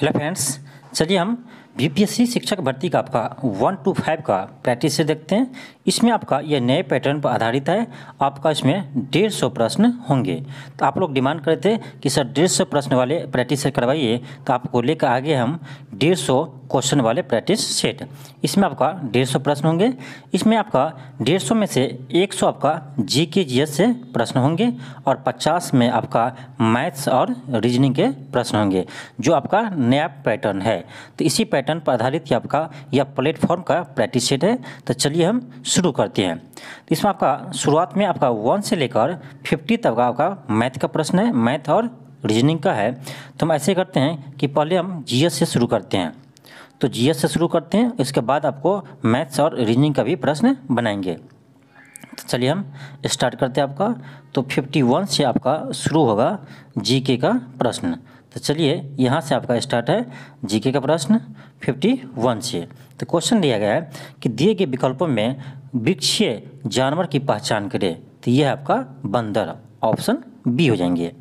hello friends चलिए हम BPSC शिक्षक भर्ती का आपका वन टू फाइव का प्रैक्टिस से देखते हैं इसमें आपका यह नए पैटर्न पर आधारित है आपका इसमें डेढ़ सौ प्रश्न होंगे तो आप लोग डिमांड करते थे कि सर डेढ़ सौ प्रश्न वाले प्रैक्टिस सेट करवाइए तो आपको लेकर आगे हम डेढ़ सौ क्वेश्चन वाले प्रैक्टिस सेट इसमें आपका डेढ़ सौ प्रश्न होंगे इसमें आपका डेढ़ सौ में से एक सौ आपका जी के जी एस से प्रश्न होंगे और पचास में आपका मैथ्स और रीजनिंग के प्रश्न होंगे जो आपका नया पैटर्न है तो इसी पैटर्न पैटर्न पर आधारित ये आपका या प्लेटफॉर्म का प्रैक्टिस सेट है तो चलिए हम शुरू करते हैं इसमें आपका शुरुआत में आपका वन से लेकर फिफ्टी तक का आपका मैथ का प्रश्न है मैथ और रीजनिंग का है तो हम ऐसे करते हैं कि पहले हम जीएस से शुरू करते हैं तो जी से शुरू करते हैं इसके बाद आपको मैथ्स और रीजनिंग का भी प्रश्न बनाएंगे तो चलिए हम स्टार्ट करते हैं आपका तो फिफ्टी वन से आपका शुरू होगा जीके का प्रश्न तो चलिए यहाँ से आपका स्टार्ट है जीके का प्रश्न 51 से तो क्वेश्चन दिया गया है कि दिए गए विकल्पों में वृक्षीय जानवर की पहचान करें तो यह आपका बंदर ऑप्शन बी हो जाएंगे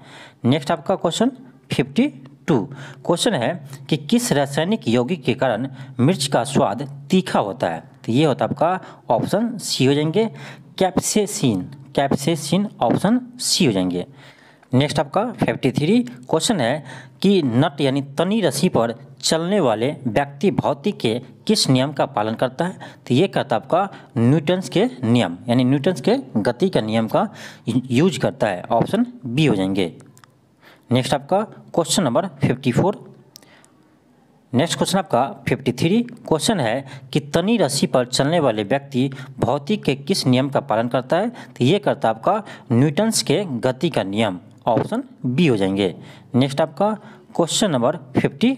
नेक्स्ट आपका क्वेश्चन 52 क्वेश्चन है कि किस रासायनिक यौगिक के कारण मिर्च का स्वाद तीखा होता है तो ये होता है आपका ऑप्शन सी हो जाएंगे कैप्सेसिन कैप्सेसिन ऑप्शन सी हो जाएंगे नेक्स्ट आपका 53 क्वेश्चन है कि नट यानी तनी रस्सी पर चलने वाले व्यक्ति भौतिक के किस नियम का पालन करता है तो ये करता आपका न्यूटन्स के नियम यानी न्यूटन्स के गति का नियम का यूज करता है ऑप्शन बी हो जाएंगे नेक्स्ट आपका question number fifty four next question आपका 53 क्वेश्चन है कि तनी रस्सी पर चलने वाले व्यक्ति भौतिक के किस नियम का पालन करता है तो ये करता है आपका न्यूटन्स के गति का नियम ऑप्शन बी हो जाएंगे नेक्स्ट आपका क्वेश्चन नंबर 54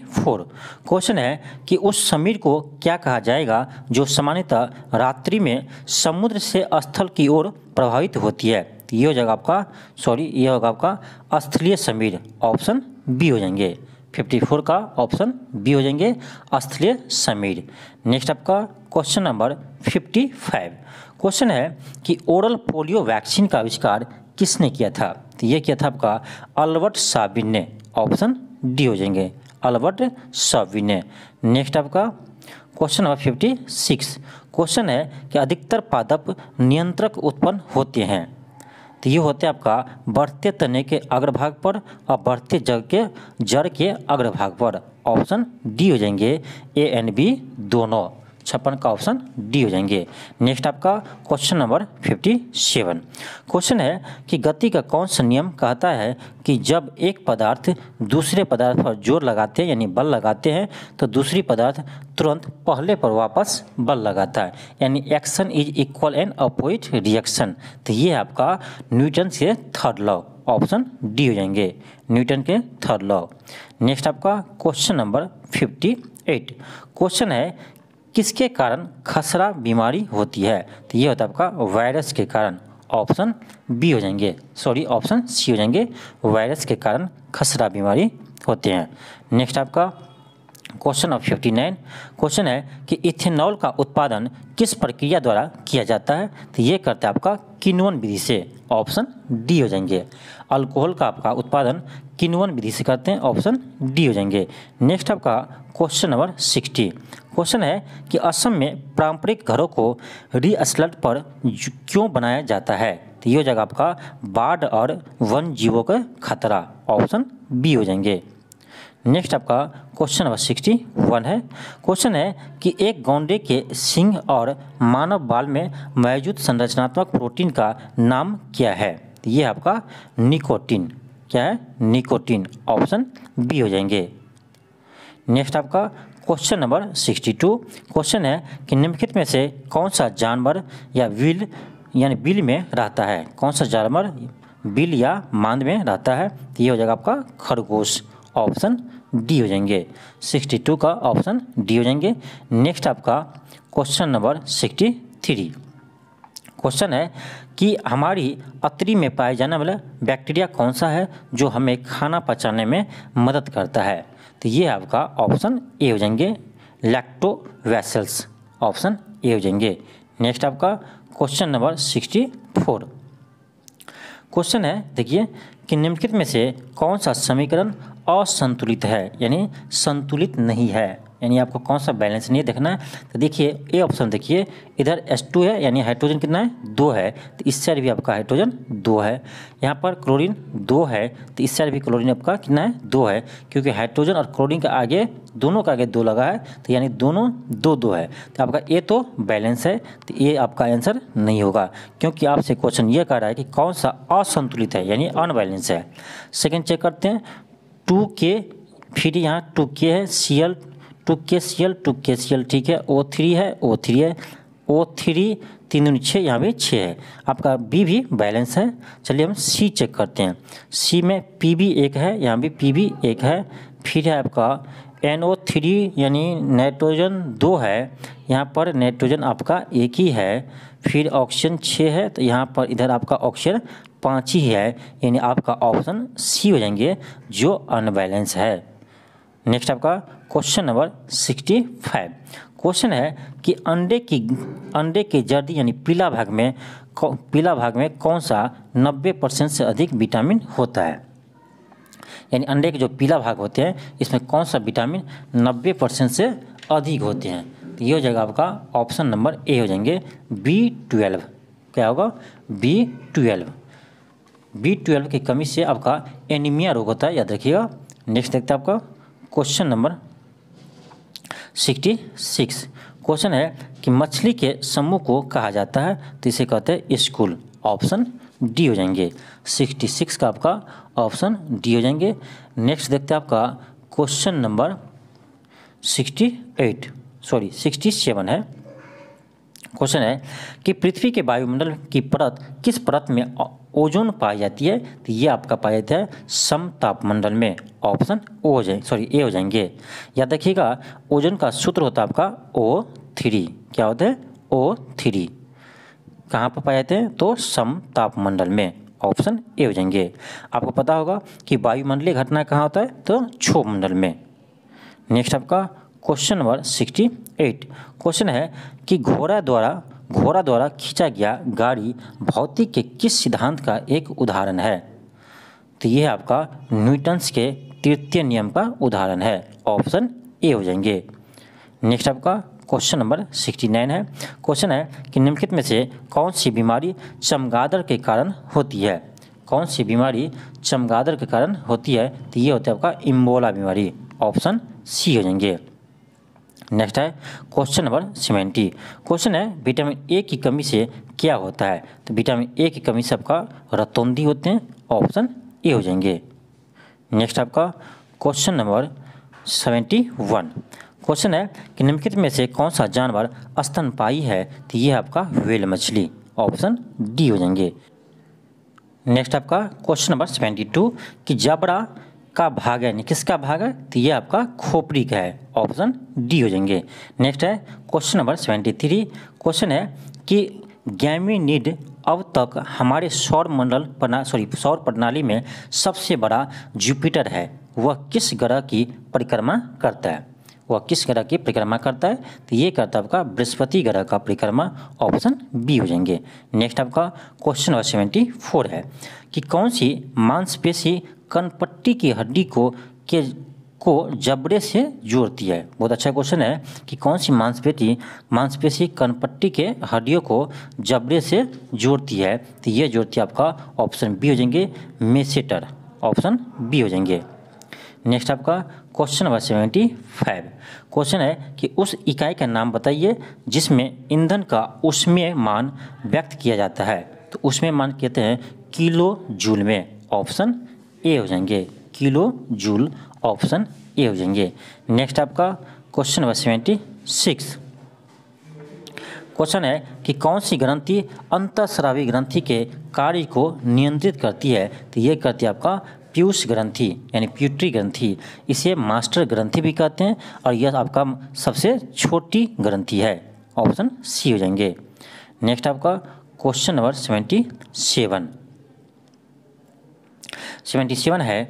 क्वेश्चन है कि उस समीर को क्या कहा जाएगा जो सामान्यतः रात्रि में समुद्र से स्थल की ओर प्रभावित होती है यह हो जाएगा आपका सॉरी यह होगा आपका स्थलीय समीर ऑप्शन बी हो जाएंगे 54 का ऑप्शन बी हो जाएंगे स्थलीय समीर नेक्स्ट आपका क्वेश्चन नंबर 55 क्वेश्चन है कि ओरल पोलियो वैक्सीन का आविष्कार किसने किया था तो ये क्या था आपका अल्बर्ट साबिन ऑप्शन डी हो जाएंगे अल्बर्ट साबिन नेक्स्ट आपका question number fifty six question है कि अधिकतर पादप नियंत्रक उत्पन्न होते हैं तो ये होते हैं आपका बढ़ते तने के अग्रभाग पर और बढ़ते जग के जड़ के अग्रभाग पर ऑप्शन डी हो जाएंगे ए एंड बी दोनों छप्पन का ऑप्शन डी हो जाएंगे नेक्स्ट आपका question number fifty seven question है कि गति का कौन सा नियम कहता है कि जब एक पदार्थ दूसरे पदार्थ पर जोर लगाते हैं यानी बल लगाते हैं तो दूसरी पदार्थ तुरंत पहले पर वापस बल लगाता है यानी action is equal and opposite reaction तो ये आपका न्यूटन से थर्ड लॉ ऑप्शन डी हो जाएंगे न्यूटन के थर्ड लॉ नेक्स्ट आपका question number fifty eight question है किसके कारण खसरा बीमारी होती है तो ये होता है आपका वायरस के कारण ऑप्शन बी हो जाएंगे सॉरी ऑप्शन सी हो जाएंगे वायरस के कारण खसरा बीमारी होते हैं नेक्स्ट आपका question of fifty nine question है कि इथेनॉल का उत्पादन किस प्रक्रिया द्वारा किया जाता है तो ये करते हैं आपका किनवन विधि से ऑप्शन डी हो जाएंगे अल्कोहल का आपका उत्पादन किनवन विधि से करते हैं ऑप्शन डी हो जाएंगे नेक्स्ट आपका क्वेश्चन नंबर सिक्सटी क्वेश्चन है कि असम में पारंपरिक घरों को रीअसलट पर क्यों बनाया जाता है तो ये हो जाएगा आपका बाढ़ और वन जीवों का खतरा ऑप्शन बी हो जाएंगे नेक्स्ट आपका क्वेश्चन नंबर सिक्सटी वन है क्वेश्चन है कि एक गौंडे के सिंह और मानव बाल में मौजूद संरचनात्मक प्रोटीन का नाम क्या है तो ये आपका निकोटीन क्या है निकोटीन ऑप्शन बी हो जाएंगे नेक्स्ट आपका क्वेश्चन नंबर 62 क्वेश्चन है कि निम्नलिखित में से कौन सा जानवर या विल यानी बिल में रहता है कौन सा जानवर बिल या मांद में रहता है तो ये हो जाएगा आपका खरगोश ऑप्शन डी हो जाएंगे 62 का ऑप्शन डी हो जाएंगे नेक्स्ट आपका क्वेश्चन नंबर 63 क्वेश्चन है कि हमारी अतरी में पाया जाने वाला बैक्टीरिया कौन सा है जो हमें खाना पचाने में मदद करता है तो ये आपका ऑप्शन ए हो जाएंगे लैक्टोवैसल्स ऑप्शन ए हो जाएंगे नेक्स्ट आपका question number sixty four question है देखिए कि निम्नलिखित में से कौन सा समीकरण असंतुलित है यानी संतुलित नहीं है यानी आपको कौन सा बैलेंस नहीं देखना है तो देखिए ए ऑप्शन देखिए इधर एस टू है यानी हाइड्रोजन कितना है दो है तो इस साइड भी आपका हाइड्रोजन दो है यहाँ पर क्लोरीन दो है तो इस साइड भी क्लोरीन आपका कितना है दो है क्योंकि हाइड्रोजन और क्लोरीन के आगे दोनों का आगे दो लगा है तो यानी दोनों दो दो है तो आपका ए तो बैलेंस है तो ये आपका आंसर नहीं होगा क्योंकि आपसे क्वेश्चन ये कह रहा है कि कौन सा असंतुलित है यानी अनबैलेंस है सेकेंड चेक करते हैं टू के फिर यहाँ टू के है सी एल टू के सी एल टू के सी एल ठीक है ओ थ्री है ओ थ्री है ओ थ्री तीन दून छः यहाँ भी छः है आपका बी भी बैलेंस है चलिए हम सी चेक करते हैं सी में पी भी एक है यहाँ भी पी भी एक है फिर है आपका एन ओ थ्री यानी नाइट्रोजन दो है यहाँ पर नाइट्रोजन आपका एक ही है फिर ऑक्सीजन छः है तो यहाँ पर इधर आपका ऑक्सीजन पाँच ही है यानी आपका ऑप्शन सी हो जाएंगे जो अनबैलेंस है नेक्स्ट आपका question number sixty five question है कि अंडे की अंडे के जर्दी यानी पीला भाग में पीला भाग में कौन सा नब्बे परसेंट से अधिक विटामिन होता है यानी अंडे के जो पीला भाग होते हैं इसमें कौन सा विटामिन नब्बे परसेंट से अधिक होते हैं तो ये हो जाएगा आपका ऑप्शन नंबर ए हो जाएंगे बी ट्वेल्व क्या होगा बी ट्वेल्व बी ट्वेल्व की कमी से आपका एनीमिया रोग होता है याद रखिएगा नेक्स्ट देखते हैं आपका question number sixty six question है कि मछली के समूह को कहा जाता है तो इसे कहते हैं स्कूल ऑप्शन डी हो जाएंगे सिक्सटी सिक्स का आपका ऑप्शन डी हो जाएंगे नेक्स्ट देखते हैं आपका question number sixty eight sorry sixty seven है क्वेश्चन है कि पृथ्वी के वायुमंडल की परत किस परत में ओजोन पाई जाती है तो ये आपका पाया जाता है सम तापमंडल में ऑप्शन ओ हो जाए सॉरी ए हो जाएंगे याद रखिएगा ओजोन का सूत्र होता है आपका ओ थ्री क्या होता है ओ थ्री कहाँ पर पाए जाते हैं तो सम तापमंडल में ऑप्शन ए हो जाएंगे आपको पता होगा कि वायुमंडलीय घटना कहाँ होता है तो छो मंडल में नेक्स्ट आपका question number sixty eight question है कि घोड़ा द्वारा घोड़ा द्वारा खींचा गया गाड़ी भौतिक के किस सिद्धांत का एक उदाहरण है तो यह आपका न्यूटन्स के तृतीय नियम का उदाहरण है ऑप्शन ए हो जाएंगे नेक्स्ट आपका क्वेश्चन नंबर सिक्सटी नाइन है क्वेश्चन है कि निम्नलिखित में से कौन सी बीमारी चमगादड़ के कारण होती है कौन सी बीमारी चमगादड़ के कारण होती है तो ये होता है आपका इम्बोला बीमारी ऑप्शन सी हो जाएंगे नेक्स्ट है क्वेश्चन नंबर सेवेंटी क्वेश्चन है विटामिन ए की कमी से क्या होता है तो विटामिन ए की कमी से आपका रतौंदी होते हैं ऑप्शन ए हो जाएंगे नेक्स्ट आपका question number seventy one question है कि निम्नलिखित में से कौन सा जानवर स्तनपाई है तो ये है आपका व्हेल मछली ऑप्शन डी हो जाएंगे नेक्स्ट आपका क्वेश्चन नंबर सेवेंटी टू कि जबड़ा का भाग है किसका भाग है तो ये आपका खोपड़ी का है ऑप्शन डी हो जाएंगे नेक्स्ट है question number seventy three question है कि गैमिनिड अब तक हमारे सौर मंडल प्रणा सॉरी सौर प्रणाली में सबसे बड़ा जुपिटर है वह किस ग्रह की परिक्रमा करता है वह किस ग्रह की परिक्रमा करता है तो ये करता है आपका बृहस्पति ग्रह का परिक्रमा ऑप्शन बी हो जाएंगे नेक्स्ट आपका क्वेश्चन नंबर सेवेंटी फोर है कि कौन सी मांसपेशी कनपट्टी की हड्डी को के को जबड़े से जोड़ती है बहुत अच्छा क्वेश्चन है कि कौन सी मांसपेशी मांसपेशी कनपट्टी के हड्डियों को जबड़े से जोड़ती है तो ये जोड़ती है आपका ऑप्शन बी हो जाएंगे मेसेटर ऑप्शन बी हो जाएंगे नेक्स्ट आपका question number seventy five question है कि उस इकाई का नाम बताइए जिसमें ईंधन का उसमें मान व्यक्त किया जाता है तो उसमें मान कहते हैं किलो जूल में ऑप्शन ए हो जाएंगे किलो जूल ऑप्शन ए हो जाएंगे नेक्स्ट आपका question number seventy six question है कि कौन सी ग्रंथि अंतस्रावी ग्रंथि के कार्य को नियंत्रित करती है तो ये करती है आपका पीयूष ग्रंथि यानी प्यूट्री ग्रंथि इसे मास्टर ग्रंथि भी कहते हैं और यह आपका सबसे छोटी ग्रंथि है ऑप्शन सी हो जाएंगे नेक्स्ट आपका question number seventy seven seventy seven है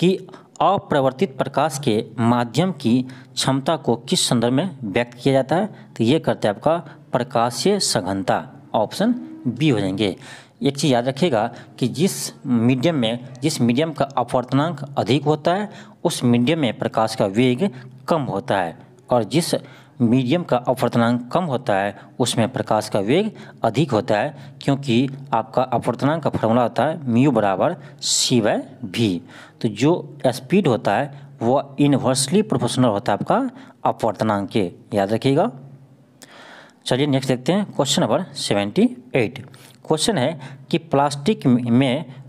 कि अप्रवर्तित प्रकाश के माध्यम की क्षमता को किस संदर्भ में व्यक्त किया जाता है तो ये करते हैं आपका प्रकाशीय सघनता ऑप्शन बी हो जाएंगे एक चीज़ याद रखिएगा कि जिस मीडियम में जिस मीडियम का अपवर्तनांक अधिक होता है उस मीडियम में प्रकाश का वेग कम होता है और जिस मीडियम का अपवर्तनांक कम होता है उसमें प्रकाश का वेग अधिक होता है क्योंकि आपका अपवर्तनांक का फॉर्मूला होता है म्यू बराबर सी वाई भी तो जो स्पीड होता है वह इन्वर्सली प्रोपोर्शनल होता है आपका अपवर्तनांक के याद रखिएगा चलिए नेक्स्ट देखते हैं question number seventy eight question है कि प्लास्टिक में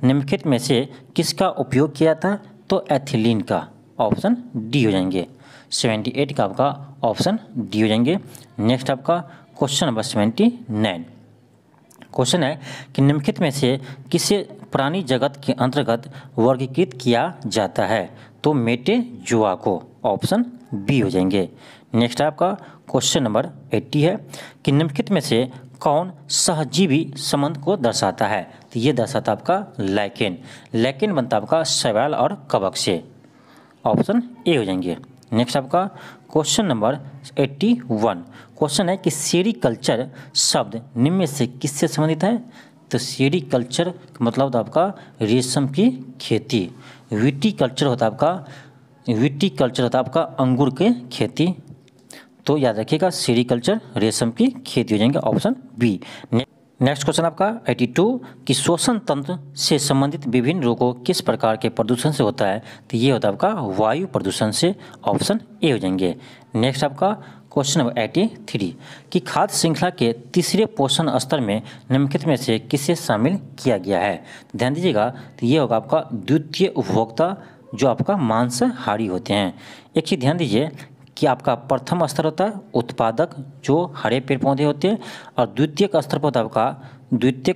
निम्नलिखित में से किसका उपयोग किया था तो एथिलीन का ऑप्शन डी हो जाएंगे सेवेंटी एट का आपका ऑप्शन डी हो जाएंगे नेक्स्ट आपका question number seventy nine question है कि निम्नलिखित में से किसे प्राणी जगत के अंतर्गत वर्गीकृत किया जाता है तो मेटे जुआ को ऑप्शन बी हो जाएंगे नेक्स्ट आपका क्वेश्चन नंबर एट्टी है कि निम्नलिखित में से कौन सहजीवी संबंध को दर्शाता है तो ये दर्शाता आपका लैकेन लैकेन बनता आपका सवाल और कवक से ऑप्शन ए हो जाएंगे नेक्स्ट आपका क्वेश्चन नंबर 81 क्वेश्चन है कि कल्चर शब्द निम्न से किससे संबंधित है तो सीरी कल्चर मतलब आपका रेशम की खेती विटीकल्चर होता है आपका विटीकल्चर होता है आपका अंगूर की खेती तो याद रखिएगा कल्चर रेशम की खेती हो जाएंगे ऑप्शन बी नेक्स्ट क्वेश्चन आपका 82 कि श्वसन तंत्र से संबंधित विभिन्न रोगों किस प्रकार के प्रदूषण से होता है तो ये होता है आपका वायु प्रदूषण से ऑप्शन ए हो जाएंगे नेक्स्ट आपका क्वेश्चन नंबर एटी थ्री कि खाद्य श्रृंखला के तीसरे पोषण स्तर में निम्नलिखित में से किसे शामिल किया गया है तो ध्यान दीजिएगा तो ये होगा आपका द्वितीय उपभोक्ता जो आपका मांसाहारी होते हैं एक चीज़ ध्यान दीजिए कि आपका प्रथम स्तर होता है उत्पादक जो हरे पेड़ पौधे होते हैं और द्वितीय स्तर पर होता आपका द्वितीय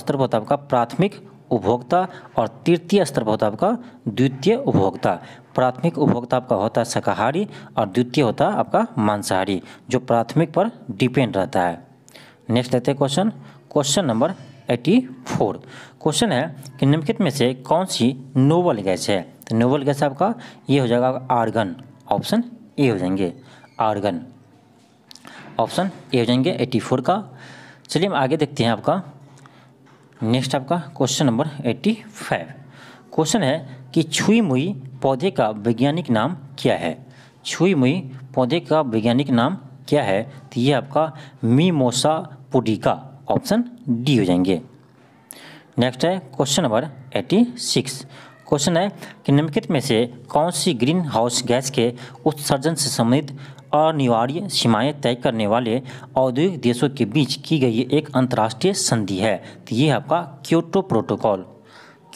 स्तर पर होता आपका प्राथमिक उपभोक्ता और तृतीय स्तर पर होता आपका द्वितीय उपभोक्ता प्राथमिक उपभोक्ता आपका होता है शाकाहारी और द्वितीय होता है आपका मांसाहारी जो प्राथमिक पर डिपेंड रहता है नेक्स्ट लेते हैं question question number eighty four question है कि निम्नलिखित में से कौन सी नोबल गैस है तो नोबल गैस आपका ये हो जाएगा आर्गन ऑप्शन ए हो जाएंगे आर्गन ऑप्शन ए हो जाएंगे एट्टी फोर का चलिए हम आगे देखते हैं आपका नेक्स्ट आपका question number eighty five question है कि छुई मुई पौधे का वैज्ञानिक नाम क्या है छुई मुई पौधे का वैज्ञानिक नाम क्या है तो ये आपका मीमोसा पुडिका ऑप्शन डी हो जाएंगे नेक्स्ट है question number eighty six question है कि निम्नलिखित में से कौन सी ग्रीन हाउस गैस के उत्सर्जन से संबंधित अनिवार्य सीमाएं तय करने वाले औद्योगिक देशों के बीच की गई एक अंतर्राष्ट्रीय संधि है तो ये आपका क्योटो प्रोटोकॉल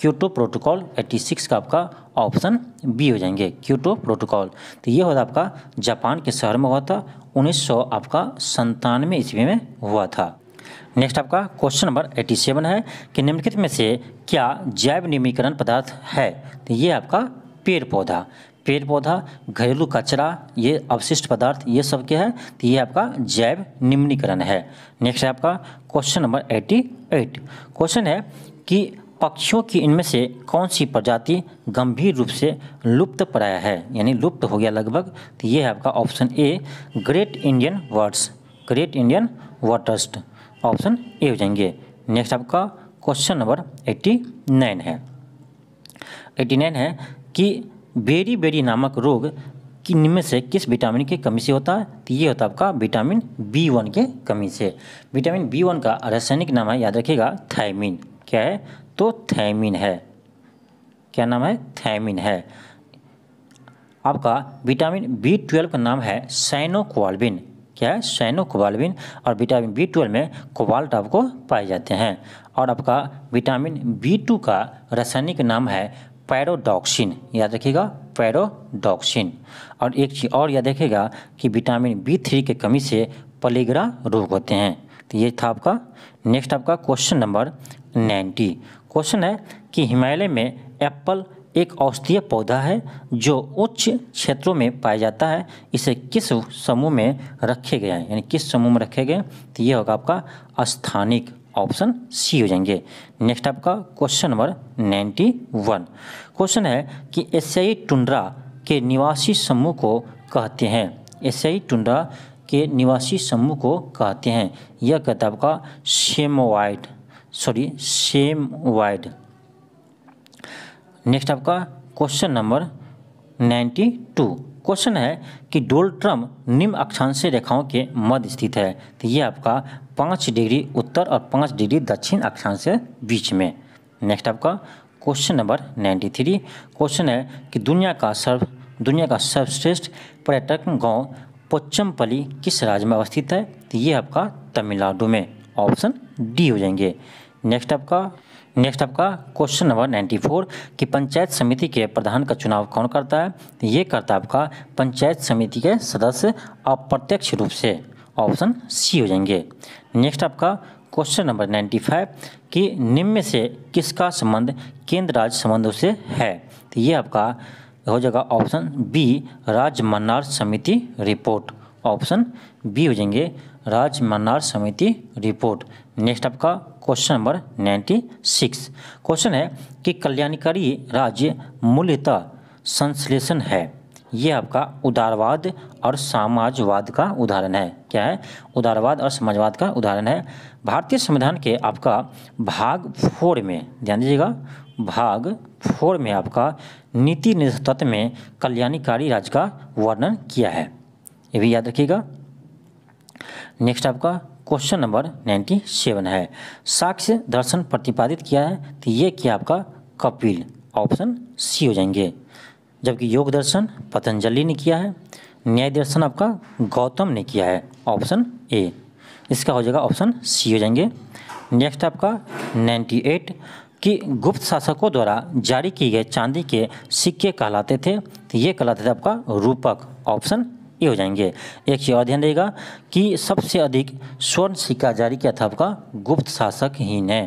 क्योटो प्रोटोकॉल 86 का आपका ऑप्शन बी हो जाएंगे क्योटो प्रोटोकॉल तो ये होता आपका जापान के शहर में हुआ था उन्नीस आपका संतानवे ईस्वी में हुआ था नेक्स्ट आपका क्वेश्चन नंबर एटी सेवन है कि निम्नलिखित में से क्या जैव निमीकरण पदार्थ है तो ये आपका पेड़ पौधा पेड़ पौधा घरेलू कचरा ये अवशिष्ट पदार्थ ये सब क्या है तो ये आपका जैव निम्नीकरण है नेक्स्ट है आपका question number eighty eight question है कि पक्षियों की इनमें से कौन सी प्रजाति गंभीर रूप से लुप्त प्राय है यानी लुप्त हो गया लगभग तो ये है आपका option A great Indian words great Indian वाटर्स्ट ऑप्शन ए हो जाएंगे नेक्स्ट आपका क्वेश्चन नंबर एट्टी नाइन है एट्टी नाइन है कि बेरी बेरी नामक रोग किन में से किस विटामिन की कमी से होता है तो ये होता है आपका विटामिन बी वन के कमी से विटामिन बी वन का रासायनिक नाम है याद रखिएगा थायमिन क्या है तो थैमिन है क्या नाम है थैमिन है आपका विटामिन बी ट्वेल्व का नाम है साइनोक्वालबिन क्या है सैनो कोबालविन और विटामिन बी ट्वेल्व में कोबाल्ट आपको पाए जाते हैं और आपका विटामिन बी टू का रासायनिक नाम है पैरोडॉक्सिन याद रखिएगा पैरोडॉक्सिन और एक चीज़ और याद रखिएगा कि विटामिन बी थ्री की कमी से पलिग्रा रोग होते हैं तो ये था आपका नेक्स्ट आपका क्वेश्चन नंबर नाइन्टी क्वेश्चन है कि हिमालय में एप्पल एक औषधीय पौधा है जो उच्च क्षेत्रों में पाया जाता है इसे किस समूह में रखे गए हैं यानी किस समूह में रखे गए तो ये होगा आपका स्थानिक ऑप्शन सी हो जाएंगे नेक्स्ट आपका question number ninety one question है कि एशियाई टुंड्रा के निवासी समूह को कहते हैं एशियाई टुंड्रा के निवासी समूह को कहते हैं यह कहता है आपका सेमोवाइड सॉरी सेम वाइड नेक्स्ट आपका question number ninety two question है कि डोल्ट्रम निम्न अक्षांश रेखाओं के मध्य स्थित है तो ये आपका पाँच डिग्री उत्तर और पाँच डिग्री दक्षिण अक्षांश के बीच में नेक्स्ट आपका question number ninety three question है कि दुनिया का सर्व दुनिया का सर्वश्रेष्ठ पर्यटक गांव पोचमपली किस राज्य में अवस्थित है तो ये आपका तमिलनाडु में ऑप्शन डी हो जाएंगे नेक्स्ट आपका नेक्स्ट आपका क्वेश्चन नंबर 94 कि पंचायत समिति के प्रधान का चुनाव कौन करता है ये करता है आपका पंचायत समिति के सदस्य अप्रत्यक्ष रूप से ऑप्शन सी हो जाएंगे नेक्स्ट आपका क्वेश्चन नंबर 95 कि निम्न से किसका संबंध केंद्र राज्य संबंधों से है तो ये आपका हो जाएगा ऑप्शन बी राज्य मन्नार समिति रिपोर्ट ऑप्शन बी हो जाएंगे राज्य मन्नार समिति रिपोर्ट नेक्स्ट आपका question number ninety six question है कि कल्याणकारी राज्य मूल्यतः संश्लेषण है यह आपका उदारवाद और समाजवाद का उदाहरण है क्या है उदारवाद और समाजवाद का उदाहरण है भारतीय संविधान के आपका भाग फोर में ध्यान दीजिएगा भाग फोर में आपका नीति निर्देश में कल्याणकारी राज्य का वर्णन किया है ये भी याद रखिएगा नेक्स्ट आपका क्वेश्चन नंबर नाइन्टी सेवन है साक्ष्य दर्शन प्रतिपादित किया है तो ये किया आपका कपिल ऑप्शन सी हो जाएंगे जबकि योग दर्शन पतंजलि ने किया है न्याय दर्शन आपका गौतम ने किया है ऑप्शन ए इसका हो जाएगा ऑप्शन सी हो जाएंगे नेक्स्ट आपका नाइन्टी एट कि गुप्त शासकों द्वारा जारी किए गए चांदी के सिक्के कहलाते थे तो ये कहलाते थे आपका रूपक ऑप्शन ये हो जाएंगे एक चीज और ध्यान देगा कि सबसे अधिक स्वर्ण सिक्का जारी किया था आपका गुप्त शासक ही ने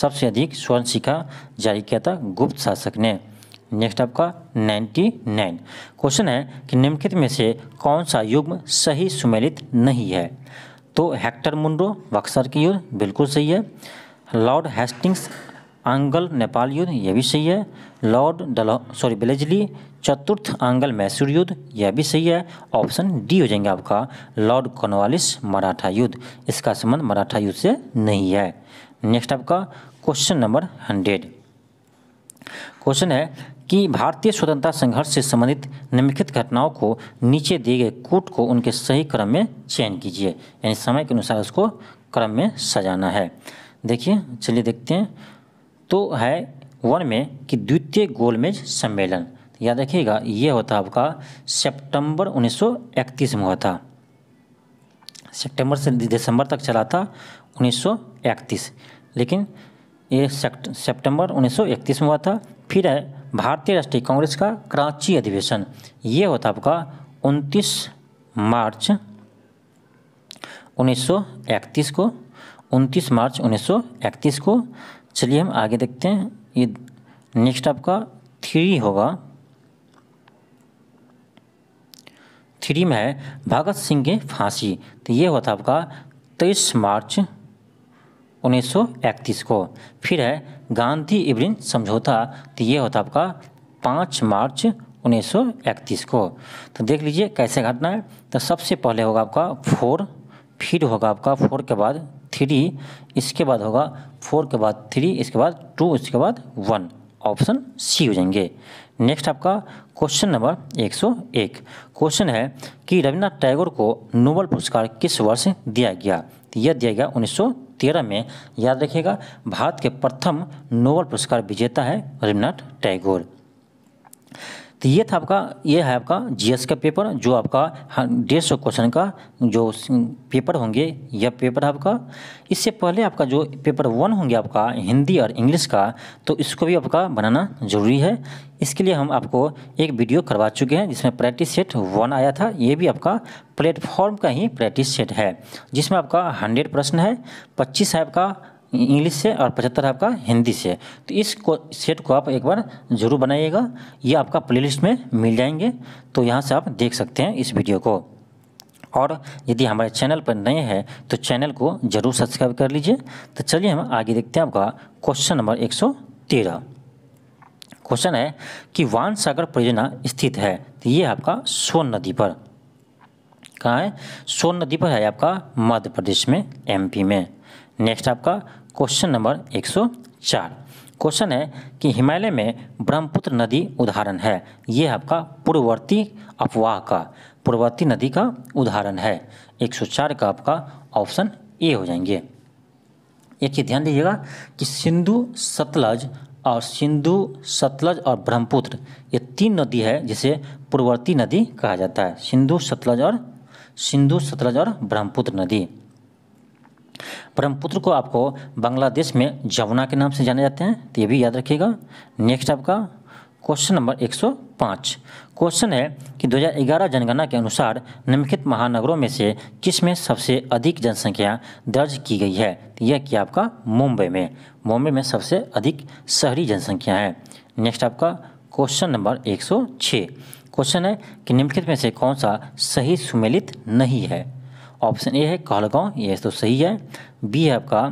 सबसे अधिक स्वर्ण सिक्का जारी किया था गुप्त शासक ने नेक्स्ट आपका 99 क्वेश्चन है कि निम्नलिखित में से कौन सा युग्म सही सुमेलित नहीं है तो हेक्टर मुंडो बक्सर की युद्ध बिल्कुल सही है लॉर्ड हेस्टिंग्स आंगल नेपाल युद्ध यह भी सही है लॉर्ड डल सॉरी बिलेजली चतुर्थ आंगल मैसूर युद्ध यह भी सही है ऑप्शन डी हो जाएंगे आपका लॉर्ड कॉर्नवालिस मराठा युद्ध इसका संबंध मराठा युद्ध से नहीं है नेक्स्ट आपका क्वेश्चन नंबर हंड्रेड क्वेश्चन है कि भारतीय स्वतंत्रता संघर्ष से संबंधित निम्नलिखित घटनाओं को नीचे दिए गए कोट को उनके सही क्रम में चयन कीजिए यानी समय के अनुसार उसको क्रम में सजाना है देखिए चलिए देखते हैं तो है वन में कि द्वितीय गोलमेज सम्मेलन याद रखिएगा ये होता आपका सितंबर 1931 में हुआ था सितंबर से दिसंबर तक चला था 1931 लेकिन ये सितंबर 1931 में हुआ था फिर है भारतीय राष्ट्रीय कांग्रेस का कराची अधिवेशन ये होता आपका 29 मार्च 1931 को 29 मार्च 1931 को चलिए हम आगे देखते हैं ये नेक्स्ट आपका थ्री होगा थ्री में है भगत सिंह के फांसी तो ये हुआ था आपका तेईस मार्च 1931 को फिर है गांधी इब्रिन समझौता तो ये होता आपका पाँच मार्च 1931 को तो देख लीजिए कैसे घटना है तो सबसे पहले होगा आपका फोर फिर होगा आपका फोर के बाद थ्री इसके बाद होगा फोर के बाद थ्री इसके बाद टू इसके बाद वन ऑप्शन सी हो जाएंगे नेक्स्ट आपका क्वेश्चन नंबर 101 क्वेश्चन है कि रविन्द्रनाथ टैगोर को नोबल पुरस्कार किस वर्ष दिया गया यह दिया गया 1913 में याद रखिएगा भारत के प्रथम नोबल पुरस्कार विजेता है रविन्द्रनाथ टैगोर तो ये था आपका ये है आपका जीएस का पेपर जो आपका हाँ, डेढ़ सौ क्वेश्चन का जो पेपर होंगे यह पेपर आपका इससे पहले आपका जो पेपर वन होंगे आपका हिंदी और इंग्लिश का तो इसको भी आपका बनाना ज़रूरी है इसके लिए हम आपको एक वीडियो करवा चुके हैं जिसमें प्रैक्टिस सेट वन आया था ये भी आपका प्लेटफॉर्म का ही प्रैक्टिस सेट है जिसमें आपका हंड्रेड प्रश्न है पच्चीस है आपका इंग्लिश से और पचहत्तर आपका हिंदी से तो इस को सेट को आप एक बार ज़रूर बनाइएगा ये आपका प्लेलिस्ट में मिल जाएंगे तो यहाँ से आप देख सकते हैं इस वीडियो को और यदि हमारे चैनल पर नए हैं तो चैनल को ज़रूर सब्सक्राइब कर लीजिए तो चलिए हम आगे देखते हैं आपका क्वेश्चन नंबर एक सौ तेरह क्वेश्चन है कि वान सागर परियोजना स्थित है तो ये आपका सोन नदी पर कहाँ है सोन नदी पर है आपका मध्य प्रदेश में एमपी में नेक्स्ट आपका क्वेश्चन नंबर 104 क्वेश्चन है कि हिमालय में ब्रह्मपुत्र नदी उदाहरण है ये आपका पूर्ववर्ती अफवाह का पूर्ववर्ती नदी का उदाहरण है 104 का आपका ऑप्शन ए हो जाएंगे एक ही ध्यान दीजिएगा कि सिंधु सतलज और सिंधु सतलज और ब्रह्मपुत्र ये तीन नदी है जिसे पूर्ववर्ती नदी कहा जाता है सिंधु सतलज और सिंधु सतलज और ब्रह्मपुत्र नदी ब्रह्मपुत्र को आपको बांग्लादेश में जमुना के नाम से जाने जाते हैं तो ये भी याद रखिएगा नेक्स्ट आपका क्वेश्चन नंबर 105 क्वेश्चन है कि 2011 जनगणना के अनुसार निम्नलिखित महानगरों में से किस में सबसे अधिक जनसंख्या दर्ज की गई है तो यह कि आपका मुंबई में मुंबई में सबसे अधिक शहरी जनसंख्या है नेक्स्ट आपका क्वेश्चन नंबर 106 क्वेश्चन है कि निम्नलिखित में से कौन सा सही सुमेलित नहीं है ऑप्शन ए है कहलगांव ये तो सही है बी है आपका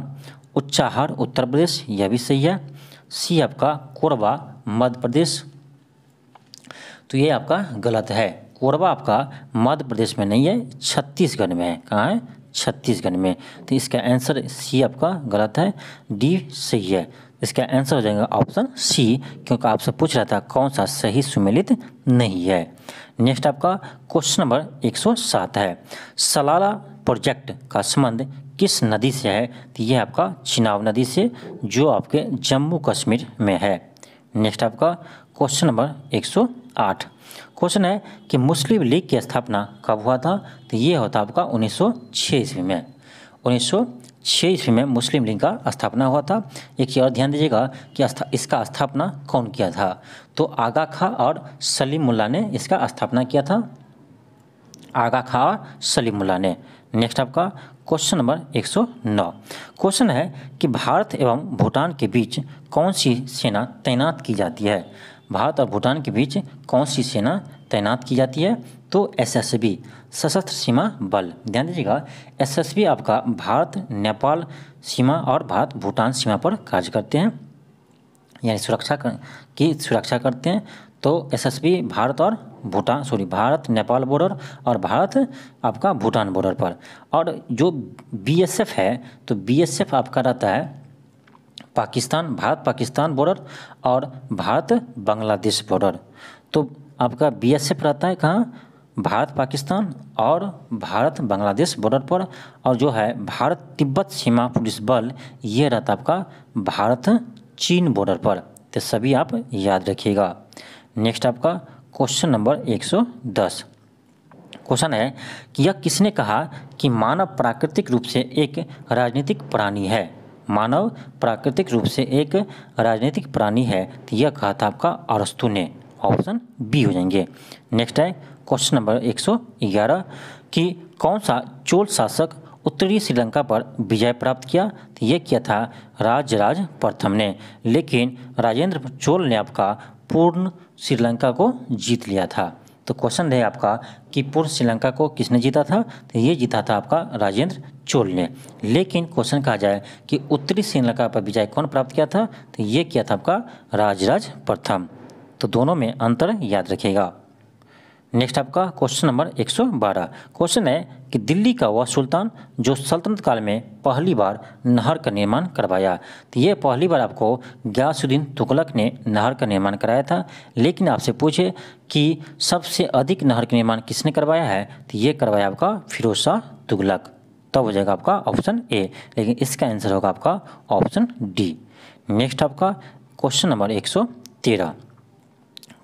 उच्चाहर उत्तर प्रदेश यह भी सही है सी आपका कोरबा मध्य प्रदेश तो ये आपका गलत है कोरबा आपका मध्य प्रदेश में नहीं है छत्तीसगढ़ में है कहाँ है छत्तीसगढ़ में तो इसका आंसर सी आपका गलत है डी सही है इसका आंसर हो जाएगा ऑप्शन सी क्योंकि आपसे पूछ रहा था कौन सा सही सुमेलित नहीं है नेक्स्ट आपका क्वेश्चन नंबर 107 है सलाला प्रोजेक्ट का संबंध किस नदी से है तो यह आपका चिनाव नदी से जो आपके जम्मू कश्मीर में है नेक्स्ट आपका क्वेश्चन नंबर 108 क्वेश्चन है कि मुस्लिम लीग की स्थापना कब हुआ था तो ये होता आपका 1906 ईस्वी में छः ईस्वी में मुस्लिम लीग का स्थापना हुआ था एक और ध्यान दीजिएगा कि इसका स्थापना कौन किया था तो आगा खा और सलीम मुल्ला ने इसका स्थापना किया था आगा खा और सलीम मुल्ला ने नेक्स्ट आपका क्वेश्चन नंबर 109 क्वेश्चन है कि भारत एवं भूटान के बीच कौन सी सेना तैनात की जाती है भारत और भूटान के बीच कौन सी सेना तैनात की जाती है तो एसएसबी सशस्त्र सीमा बल ध्यान दीजिएगा एसएसबी आपका भारत नेपाल सीमा और भारत भूटान सीमा पर कार्य करते हैं यानी सुरक्षा कर, की सुरक्षा करते हैं तो एसएसबी भारत और भूटान सॉरी भारत नेपाल बॉर्डर और भारत आपका भूटान बॉर्डर पर और जो बीएसएफ है तो बीएसएफ आपका रहता है पाकिस्तान भारत पाकिस्तान बॉर्डर और भारत बांग्लादेश बॉर्डर तो आपका बी एस एफ रहता है कहाँ भारत पाकिस्तान और भारत बांग्लादेश बॉर्डर पर और जो है भारत तिब्बत सीमा पुलिस बल ये रहता आपका भारत चीन बॉर्डर पर तो सभी आप याद रखिएगा नेक्स्ट आपका क्वेश्चन नंबर 110 क्वेश्चन है कि यह किसने कहा कि मानव प्राकृतिक रूप से एक राजनीतिक प्राणी है मानव प्राकृतिक रूप से एक राजनीतिक प्राणी है तो यह कहा था आपका अरस्तु ने ऑप्शन बी हो जाएंगे नेक्स्ट है क्वेश्चन नंबर 111 कि कौन सा चोल शासक उत्तरी श्रीलंका पर विजय प्राप्त किया तो यह किया था राजराज प्रथम ने लेकिन राजेंद्र चोल ने आपका पूर्ण श्रीलंका को जीत लिया था तो क्वेश्चन है आपका कि पूर्ण श्रीलंका को किसने जीता था तो ये जीता था आपका राजेंद्र चोल ने लेकिन क्वेश्चन कहा जाए कि उत्तरी श्रीलंका पर विजय कौन प्राप्त किया था तो ये किया था आपका राजराज प्रथम तो दोनों में अंतर याद रखिएगा नेक्स्ट आपका क्वेश्चन नंबर 112 क्वेश्चन है कि दिल्ली का वह सुल्तान जो सल्तनत काल में पहली बार नहर का निर्माण करवाया तो ये पहली बार आपको ग्यासुद्दीन तुगलक ने नहर का निर्माण कराया था लेकिन आपसे पूछे कि सबसे अधिक नहर का निर्माण किसने करवाया है तो ये करवाया आपका फिरोज शाह तुगलक तब तो हो जाएगा आपका ऑप्शन ए लेकिन इसका आंसर होगा आपका ऑप्शन डी नेक्स्ट आपका क्वेश्चन नंबर एक सौ तेरह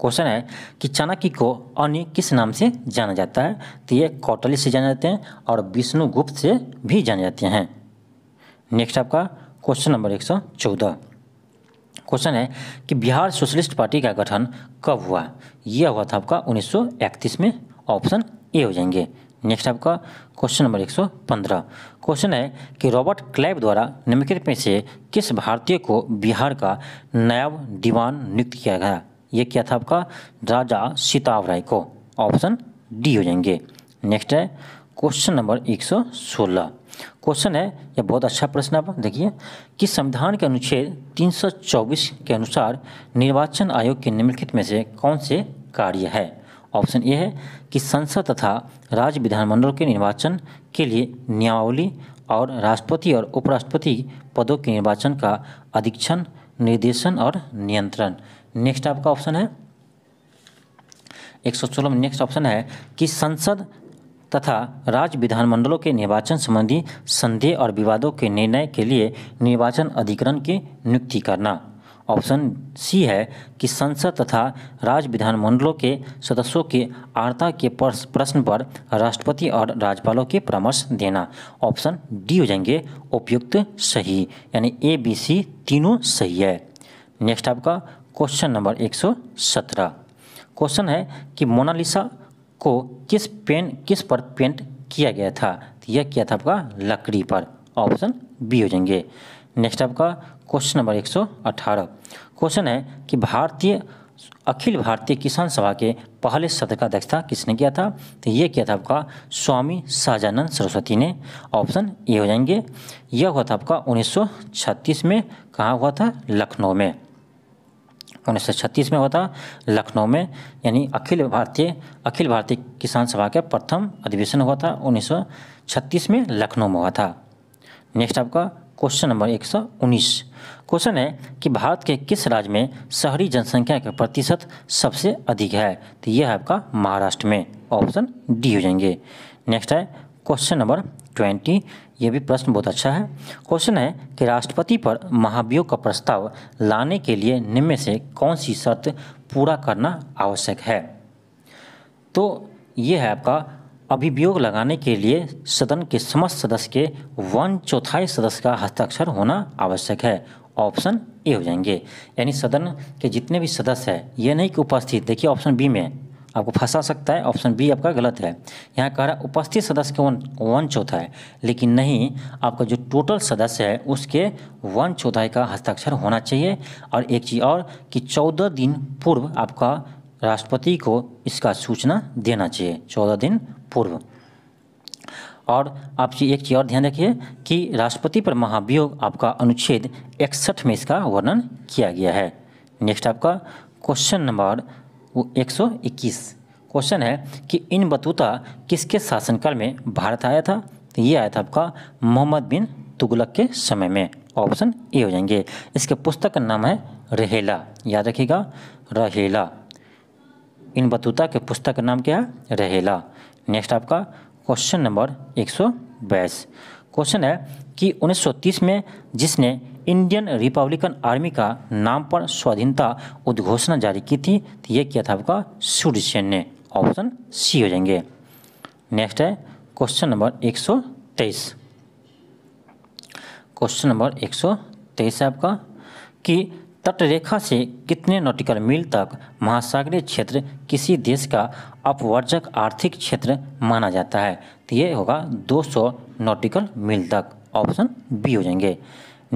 क्वेश्चन है कि चाणक्य को अन्य किस नाम से जाना जाता है तो ये कौटली से जाने जाते हैं और विष्णुगुप्त से भी जाने जाते हैं नेक्स्ट आपका क्वेश्चन नंबर एक सौ चौदह क्वेश्चन है कि बिहार सोशलिस्ट पार्टी का गठन कब हुआ यह हुआ था आपका 1931 में ऑप्शन ए हो जाएंगे नेक्स्ट आपका क्वेश्चन नंबर 115 क्वेश्चन है कि रॉबर्ट क्लैब द्वारा निम्नलिखित में से किस भारतीय को बिहार का नायब दीवान नियुक्त किया गया ये क्या था आपका राजा सीताव राय को ऑप्शन डी हो जाएंगे नेक्स्ट है क्वेश्चन नंबर 116 क्वेश्चन है यह बहुत अच्छा प्रश्न आप देखिए कि संविधान के अनुच्छेद 324 के अनुसार निर्वाचन आयोग के निम्नलिखित में से कौन से कार्य है ऑप्शन ए है कि संसद तथा राज्य विधानमंडल के निर्वाचन के लिए नियमावली और राष्ट्रपति और उपराष्ट्रपति पदों के निर्वाचन का अधीक्षण निर्देशन और नियंत्रण नेक्स्ट आपका ऑप्शन है एक सौ सोलह में नेक्स्ट ऑप्शन है कि संसद तथा राज्य विधानमंडलों के निर्वाचन संबंधी संदेह और विवादों के निर्णय के लिए निर्वाचन अधिकरण की नियुक्ति करना ऑप्शन सी है कि संसद तथा राज्य विधानमंडलों के सदस्यों के आर्ता के प्रश्न पर राष्ट्रपति और राज्यपालों के परामर्श देना ऑप्शन डी हो जाएंगे उपयुक्त सही यानी ए बी सी तीनों सही है नेक्स्ट आपका क्वेश्चन नंबर 117 क्वेश्चन है कि मोनालिसा को किस पेन किस पर पेंट किया गया था तो यह किया था आपका लकड़ी पर ऑप्शन बी हो जाएंगे नेक्स्ट आपका क्वेश्चन नंबर 118 क्वेश्चन है कि भारतीय अखिल भारतीय किसान सभा के पहले सत्र का अध्यक्षता किसने किया था तो यह किया था आपका स्वामी शाहजानंद सरस्वती ने ऑप्शन ए हो जाएंगे यह हुआ था आपका 1936 में कहाँ हुआ था लखनऊ में उन्नीस में हुआ था लखनऊ में यानी अखिल भारतीय अखिल भारतीय किसान सभा का प्रथम अधिवेशन हुआ था 1936 में लखनऊ में हुआ था नेक्स्ट आपका क्वेश्चन नंबर 119 क्वेश्चन है कि भारत के किस राज्य में शहरी जनसंख्या का प्रतिशत सबसे अधिक है तो यह है आपका महाराष्ट्र में ऑप्शन डी हो जाएंगे नेक्स्ट है क्वेश्चन नंबर ट्वेंटी ये भी प्रश्न बहुत अच्छा है क्वेश्चन है कि राष्ट्रपति पर महाभियोग का प्रस्ताव लाने के लिए निम्न से कौन सी शर्त पूरा करना आवश्यक है तो ये है आपका अभिभियोग लगाने के लिए सदन के समस्त सदस्य के वन चौथाई सदस्य का हस्ताक्षर होना आवश्यक है ऑप्शन ए हो जाएंगे यानी सदन के जितने भी सदस्य हैं ये नहीं कि उपस्थित देखिए ऑप्शन बी में आपको फंसा सकता है ऑप्शन बी आपका गलत है यहाँ कह रहा है उपस्थित सदस्य के वन वन है लेकिन नहीं आपका जो टोटल सदस्य है उसके वन चौथाई का हस्ताक्षर होना चाहिए और एक चीज़ और कि चौदह दिन पूर्व आपका राष्ट्रपति को इसका सूचना देना चाहिए चौदह दिन पूर्व और आप एक चीज़ और ध्यान रखिए कि राष्ट्रपति पर महाभियोग आपका अनुच्छेद इकसठ में इसका वर्णन किया गया है नेक्स्ट आपका क्वेश्चन नंबर एक सौ इक्कीस क्वेश्चन है कि इन बतूता किसके शासनकाल में भारत आया था तो ये आया था आपका मोहम्मद बिन तुगलक के समय में ऑप्शन ए हो जाएंगे इसके पुस्तक का नाम है रहेला याद रखिएगा रहेला इन बतूता के पुस्तक का नाम क्या है रहेला नेक्स्ट आपका क्वेश्चन नंबर एक सौ क्वेश्चन है कि 1930 में जिसने इंडियन रिपब्लिकन आर्मी का नाम पर स्वाधीनता उद्घोषणा जारी की थी तो यह किया था आपका सूर्य सेन ने ऑप्शन सी हो जाएंगे नेक्स्ट है क्वेश्चन नंबर 123 क्वेश्चन नंबर 123 है आपका कि तटरेखा से कितने नॉटिकल मील तक महासागरीय क्षेत्र किसी देश का अपवर्जक आर्थिक क्षेत्र माना जाता है तो ये होगा 200 नॉटिकल मील तक ऑप्शन बी हो जाएंगे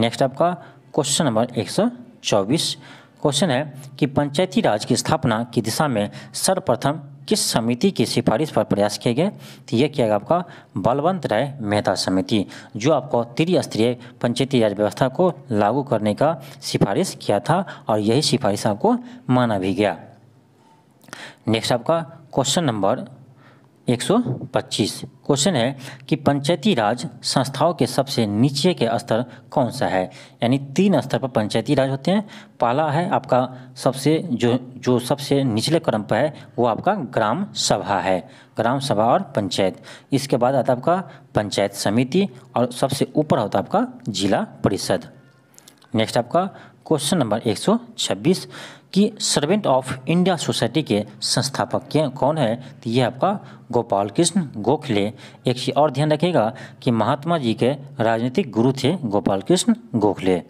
नेक्स्ट आपका क्वेश्चन नंबर एक सौ चौबीस क्वेश्चन है कि पंचायती राज की स्थापना की दिशा में सर्वप्रथम किस समिति की सिफारिश पर प्रयास किए गए तो यह किया गया आपका बलवंत राय मेहता समिति जो आपको त्रिस्तरीय पंचायती राज व्यवस्था को लागू करने का सिफारिश किया था और यही सिफारिश आपको माना भी गया नेक्स्ट आपका क्वेश्चन नंबर 125 क्वेश्चन है कि पंचायती राज संस्थाओं के सबसे नीचे के स्तर कौन सा है यानी तीन स्तर पर पंचायती राज होते हैं पहला है आपका सबसे जो जो सबसे निचले क्रम पर है वो आपका ग्राम सभा है ग्राम सभा और पंचायत इसके बाद आता आपका पंचायत समिति और सबसे ऊपर होता आपका जिला परिषद नेक्स्ट आपका क्वेश्चन नंबर एक कि सर्वेंट ऑफ इंडिया सोसाइटी के संस्थापक कौन है तो ये आपका गोपाल कृष्ण गोखले एक चीज़ और ध्यान रखिएगा कि महात्मा जी के राजनीतिक गुरु थे गोपाल कृष्ण गोखले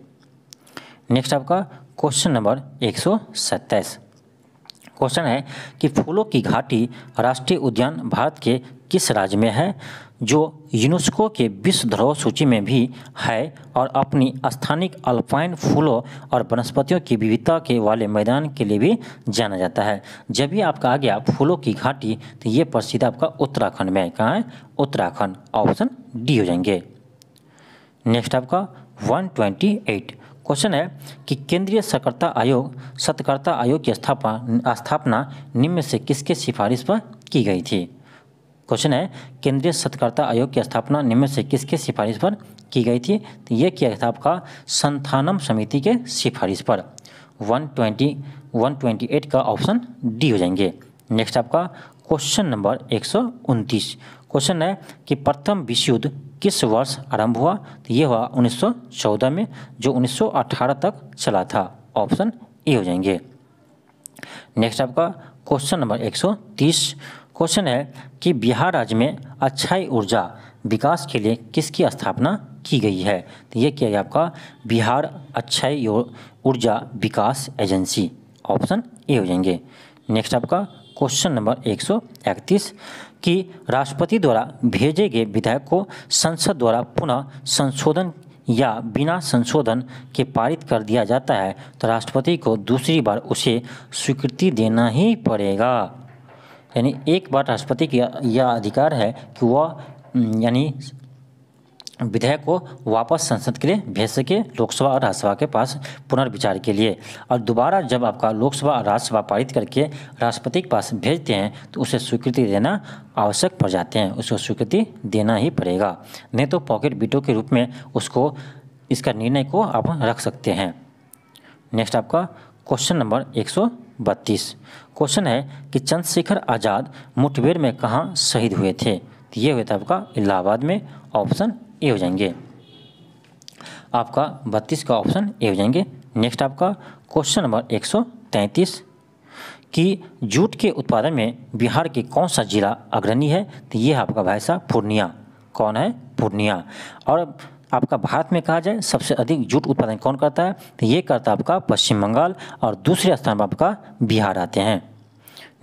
नेक्स्ट आपका क्वेश्चन नंबर एक क्वेश्चन है कि फूलों की घाटी राष्ट्रीय उद्यान भारत के किस राज्य में है जो यूनेस्को के विश्व धरोहर सूची में भी है और अपनी स्थानिक अल्पाइन फूलों और वनस्पतियों की विविधता के वाले मैदान के लिए भी जाना जाता है जब भी आपका आ गया फूलों की घाटी तो ये प्रसिद्ध आपका उत्तराखंड में कहाँ है उत्तराखंड ऑप्शन डी हो जाएंगे नेक्स्ट आपका 128 क्वेश्चन है कि केंद्रीय सतर्कता आयोग सतर्कता आयोग की स्थापना स्थापना निम्न से किसके सिफारिश पर की गई थी क्वेश्चन है केंद्रीय सत्कर्ता आयोग की स्थापना निम्न से किसके सिफारिश पर की गई थी तो यह किया था आपका संथानम समिति के सिफारिश पर 120 128 का ऑप्शन डी हो जाएंगे नेक्स्ट आपका क्वेश्चन नंबर एक क्वेश्चन है कि प्रथम विश्व युद्ध किस वर्ष आरंभ हुआ तो यह हुआ 1914 में जो 1918 तक चला था ऑप्शन ए हो जाएंगे नेक्स्ट आपका क्वेश्चन नंबर तीस क्वेश्चन है कि बिहार राज्य में अच्छाई ऊर्जा विकास के लिए किसकी स्थापना की गई है तो ये क्या है आपका बिहार अच्छाई ऊर्जा विकास एजेंसी ऑप्शन ए हो जाएंगे नेक्स्ट आपका क्वेश्चन नंबर 131 कि राष्ट्रपति द्वारा भेजे गए विधेयक को संसद द्वारा पुनः संशोधन या बिना संशोधन के पारित कर दिया जाता है तो राष्ट्रपति को दूसरी बार उसे स्वीकृति देना ही पड़ेगा यानी एक बार राष्ट्रपति की यह अधिकार है कि वह यानी विधेयक को वापस संसद के लिए भेज सके लोकसभा और राज्यसभा के पास पुनर्विचार के लिए और दोबारा जब आपका लोकसभा और राज्यसभा पारित करके राष्ट्रपति के पास भेजते हैं तो उसे स्वीकृति देना आवश्यक पड़ जाते हैं उसको स्वीकृति देना ही पड़ेगा नहीं तो पॉकेट बीटो के रूप में उसको इसका निर्णय को आप रख सकते हैं नेक्स्ट आपका क्वेश्चन नंबर एक क्वेश्चन है कि चंद्रशेखर आज़ाद मुठभेड़ में कहाँ शहीद हुए थे तो ये हुए थे आपका इलाहाबाद में ऑप्शन ए हो जाएंगे आपका बत्तीस का ऑप्शन ए हो जाएंगे नेक्स्ट आपका क्वेश्चन नंबर एक सौ तैंतीस कि जूट के उत्पादन में बिहार के कौन सा जिला अग्रणी है तो ये है आपका भाई साहब पूर्णिया कौन है पूर्णिया और आपका भारत में कहा जाए सबसे अधिक जूट उत्पादन कौन करता है तो ये करता है आपका पश्चिम बंगाल और दूसरे स्थान पर आपका बिहार आते हैं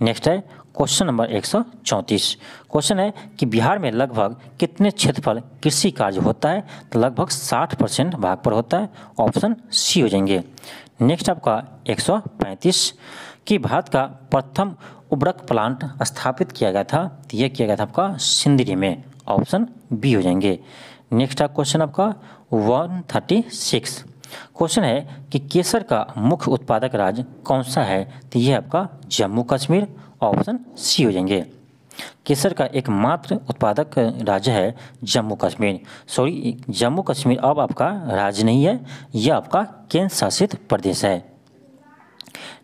नेक्स्ट है क्वेश्चन नंबर एक क्वेश्चन है कि बिहार में लगभग कितने क्षेत्रफल कृषि कार्य होता है तो लगभग 60 परसेंट भाग पर होता है ऑप्शन सी हो जाएंगे नेक्स्ट आपका एक कि भारत का प्रथम उबरक प्लांट स्थापित किया गया था तो यह किया गया था आपका सिंदरी में ऑप्शन बी हो जाएंगे नेक्स्ट है क्वेश्चन आपका 136 क्वेश्चन है कि केसर का मुख्य उत्पादक राज्य कौन सा है तो यह आपका जम्मू कश्मीर ऑप्शन सी हो जाएंगे केसर का एकमात्र उत्पादक राज्य है जम्मू कश्मीर सॉरी जम्मू कश्मीर अब आपका राज्य नहीं है यह आपका केंद्र शासित प्रदेश है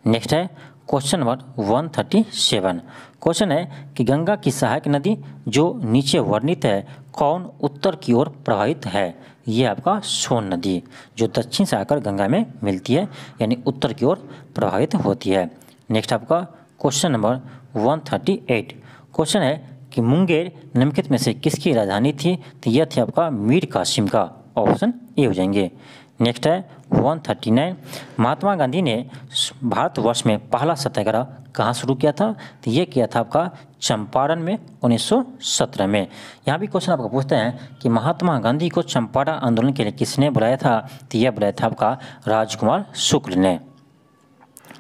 नेक्स्ट है question number one thirty seven question है कि गंगा की सहायक नदी जो नीचे वर्णित है कौन उत्तर की ओर प्रवाहित है ये आपका सोन नदी जो दक्षिण से आकर गंगा में मिलती है यानी उत्तर की ओर प्रवाहित होती है नेक्स्ट आपका क्वेश्चन नंबर 138 क्वेश्चन है कि मुंगेर निम्नलिखित में से किसकी राजधानी थी तो यह थी आपका मीर कासिम का ऑप्शन ए हो जाएंगे नेक्स्ट है 139 महात्मा गांधी ने भारतवर्ष में पहला सत्याग्रह कहाँ शुरू किया था तो ये किया था आपका चंपारण में 1917 में यहाँ भी क्वेश्चन आपको पूछते हैं कि महात्मा गांधी को चंपारण आंदोलन के लिए किसने बुलाया था तो यह बुलाया था आपका राजकुमार शुक्ल ने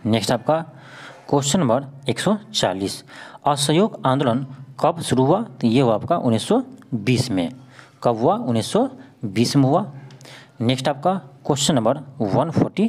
नेक्स्ट आपका क्वेश्चन नंबर 140 असहयोग आंदोलन कब शुरू हुआ तो ये हुआ आपका 1920 में कब हुआ 1920 में हुआ नेक्स्ट आपका क्वेश्चन नंबर 141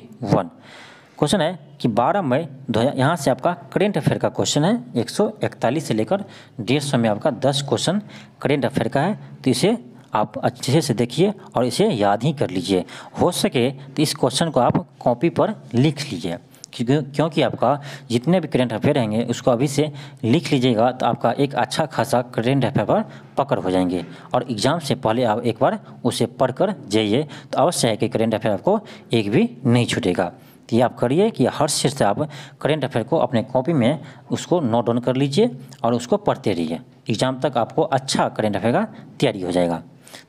क्वेश्चन है कि 12 मई दो यहाँ से आपका करेंट अफेयर का क्वेश्चन है 141 से लेकर डेढ़ सौ में आपका 10 क्वेश्चन करेंट अफेयर का है तो इसे आप अच्छे से देखिए और इसे याद ही कर लीजिए हो सके तो इस क्वेश्चन को आप कॉपी पर लिख लीजिए क्योंकि आपका जितने भी करेंट अफेयर रहेंगे उसको अभी से लिख लीजिएगा तो आपका एक अच्छा खासा करेंट अफेयर पर पकड़ हो जाएंगे और एग्ज़ाम से पहले आप एक बार उसे पढ़ कर जाइए तो अवश्य है कि करेंट अफेयर आपको एक भी नहीं छूटेगा तो ये आप करिए कि हर शीर्ष से आप करेंट अफेयर को अपने कॉपी में उसको नोट डाउन कर लीजिए और उसको पढ़ते रहिए एग्ज़ाम तक आपको अच्छा करेंट अफेयर का तैयारी हो जाएगा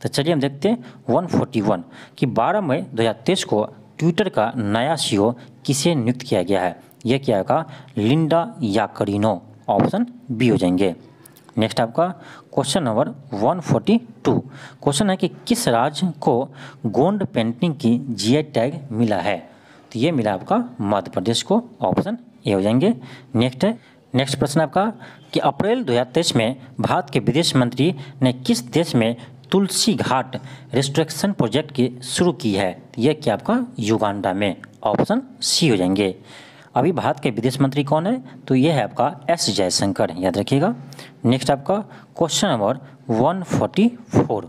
तो चलिए हम देखते हैं 141 कि 12 मई 2023 को ट्विटर का नया सीईओ किसे नियुक्त किया गया है यह क्या होगा लिंडा याकरिनो ऑप्शन बी हो जाएंगे नेक्स्ट आपका क्वेश्चन नंबर 142 क्वेश्चन है कि किस राज्य को गोंड पेंटिंग की जीआई टैग मिला है तो ये मिला आपका मध्य प्रदेश को ऑप्शन ए हो जाएंगे नेक्स्ट है नेक्स्ट प्रश्न आपका कि अप्रैल 2023 में भारत के विदेश मंत्री ने किस देश में तुलसी घाट रिस्ट्रक्शन प्रोजेक्ट की शुरू की है यह क्या आपका युगांडा में ऑप्शन सी हो जाएंगे अभी भारत के विदेश मंत्री कौन है तो यह है आपका एस जयशंकर याद रखिएगा नेक्स्ट आपका क्वेश्चन नंबर 144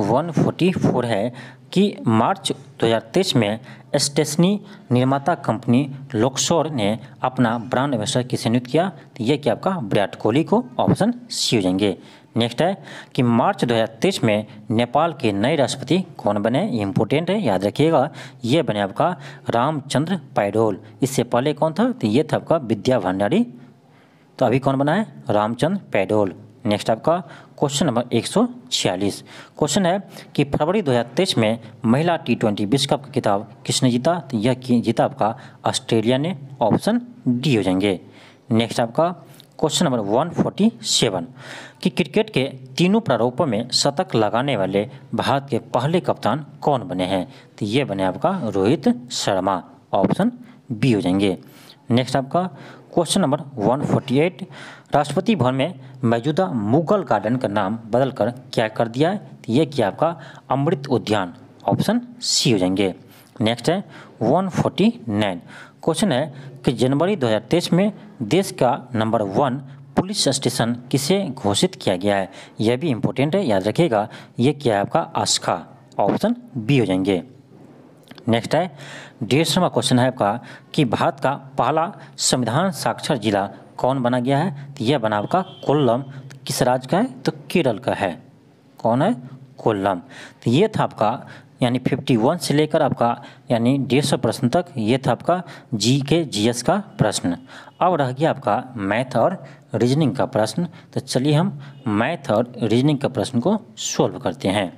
144 है कि मार्च 2023 में स्टेशनी निर्माता कंपनी लोकसोर ने अपना ब्रांड एम्बेसडर किसे नियुक्त किया तो यह क्या आपका विराट कोहली को ऑप्शन सी हो जाएंगे नेक्स्ट है कि मार्च 2023 में नेपाल के नए राष्ट्रपति कौन बने ये इम्पोर्टेंट है याद रखिएगा ये बने आपका रामचंद्र पैडोल इससे पहले कौन था तो ये था आपका विद्या भंडारी तो अभी कौन बना है रामचंद्र पैडोल नेक्स्ट आपका क्वेश्चन नंबर 146 क्वेश्चन है कि फरवरी 2023 में महिला टी ट्वेंटी विश्व कप की किताब किसने जीता तो यह जीता आपका ऑस्ट्रेलिया ने ऑप्शन डी हो जाएंगे नेक्स्ट आपका क्वेश्चन नंबर 147 कि क्रिकेट के तीनों प्रारूपों में शतक लगाने वाले भारत के पहले कप्तान कौन बने हैं तो ये बने आपका रोहित शर्मा ऑप्शन बी हो जाएंगे नेक्स्ट आपका क्वेश्चन नंबर 148 राष्ट्रपति भवन में मौजूदा मुगल गार्डन का नाम बदलकर क्या कर दिया है तो ये किया आपका अमृत उद्यान ऑप्शन सी हो जाएंगे नेक्स्ट है 149 क्वेश्चन है कि जनवरी 2023 में देश का नंबर वन पुलिस स्टेशन किसे घोषित किया गया है यह भी इम्पोर्टेंट है याद रखिएगा ये क्या है आपका आस्खा ऑप्शन बी हो जाएंगे नेक्स्ट है डेढ़ क्वेश्चन है आपका कि भारत का पहला संविधान साक्षर जिला कौन बना गया है तो यह बना आपका कोल्लम किस राज्य का है तो केरल का है कौन है कोल्लम तो ये था आपका यानी 51 से लेकर आपका यानी डेढ़ सौ प्रश्न तक ये था आपका जी के एस का प्रश्न अब रह गया आपका मैथ और रीजनिंग का प्रश्न तो चलिए हम मैथ और रीजनिंग का प्रश्न को सॉल्व करते हैं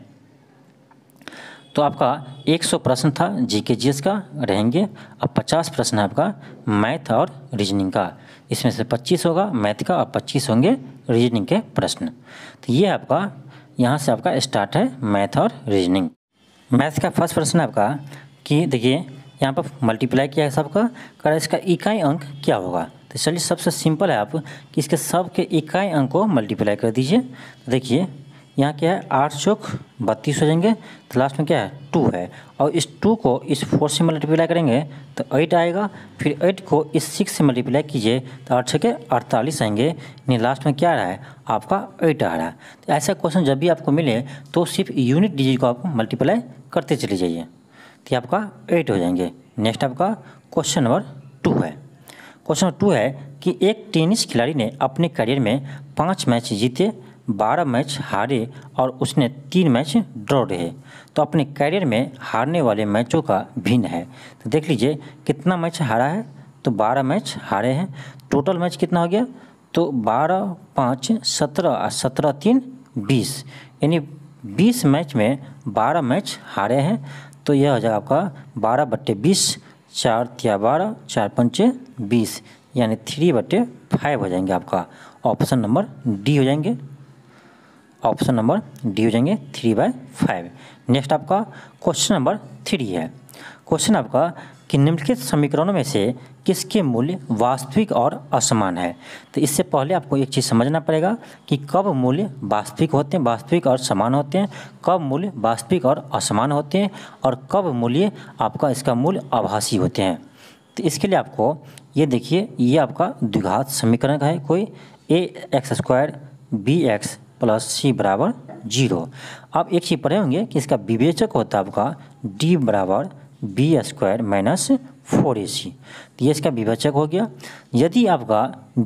तो आपका 100 प्रश्न था जी के जी का रहेंगे अब 50 प्रश्न है आपका मैथ और रीजनिंग का इसमें से 25 होगा मैथ का और 25 होंगे रीजनिंग के प्रश्न तो ये आपका यहाँ से आपका स्टार्ट है मैथ और रीजनिंग मैथ्स का फर्स्ट प्रश्न है आपका कि देखिए यहाँ पर मल्टीप्लाई किया है सबका कर इसका इकाई अंक क्या होगा तो चलिए सबसे सिंपल है आप कि इसके सब के इकाई अंक को मल्टीप्लाई कर दीजिए देखिए यहाँ क्या है आठ चौक बत्तीस हो जाएंगे तो लास्ट में क्या है टू है और इस टू को इस फोर से मल्टीप्लाई करेंगे तो एट आएगा फिर एट को इस सिक्स से मल्टीप्लाई कीजिए तो आठ छः के अड़तालीस आएंगे यानी लास्ट में क्या आ रहा है आपका एट आ रहा है तो ऐसा क्वेश्चन जब भी आपको मिले तो सिर्फ यूनिट डिजिट को आप मल्टीप्लाई करते चले जाइए तो आपका एट हो जाएंगे नेक्स्ट आपका क्वेश्चन नंबर टू है क्वेश्चन नंबर टू है कि एक टेनिस खिलाड़ी ने अपने करियर में पाँच मैच जीते बारह मैच हारे और उसने तीन मैच ड्रॉ रहे तो अपने कैरियर में हारने वाले मैचों का भिन्न है तो देख लीजिए कितना मैच हारा है तो बारह मैच हारे हैं टोटल मैच कितना हो गया तो बारह पाँच सत्रह सत्रह तीन बीस यानी बीस मैच में बारह मैच हारे हैं तो यह हो जाएगा आपका बारह बट्टे बीस चार तिया बारह चार पंचे बीस यानी थ्री बट्टे फाइव हो जाएंगे आपका ऑप्शन नंबर डी हो जाएंगे ऑप्शन नंबर डी हो जाएंगे थ्री बाय फाइव नेक्स्ट आपका क्वेश्चन नंबर थ्री है क्वेश्चन आपका कि निम्नलिखित समीकरणों में से किसके मूल्य वास्तविक और असमान है तो इससे पहले आपको एक चीज़ समझना पड़ेगा कि कब मूल्य वास्तविक होते हैं वास्तविक और समान होते हैं कब मूल्य वास्तविक और असमान होते हैं और कब मूल्य आपका इसका मूल्य आभासी होते हैं तो इसके लिए आपको ये देखिए ये आपका द्विघात समीकरण का है कोई A X square B X plus C बराबर जीरो अब एक चीज़ पढ़े होंगे कि इसका विवेचक होता है आपका डी बराबर B square minus four A C तो ये इसका विवेचक हो गया यदि आपका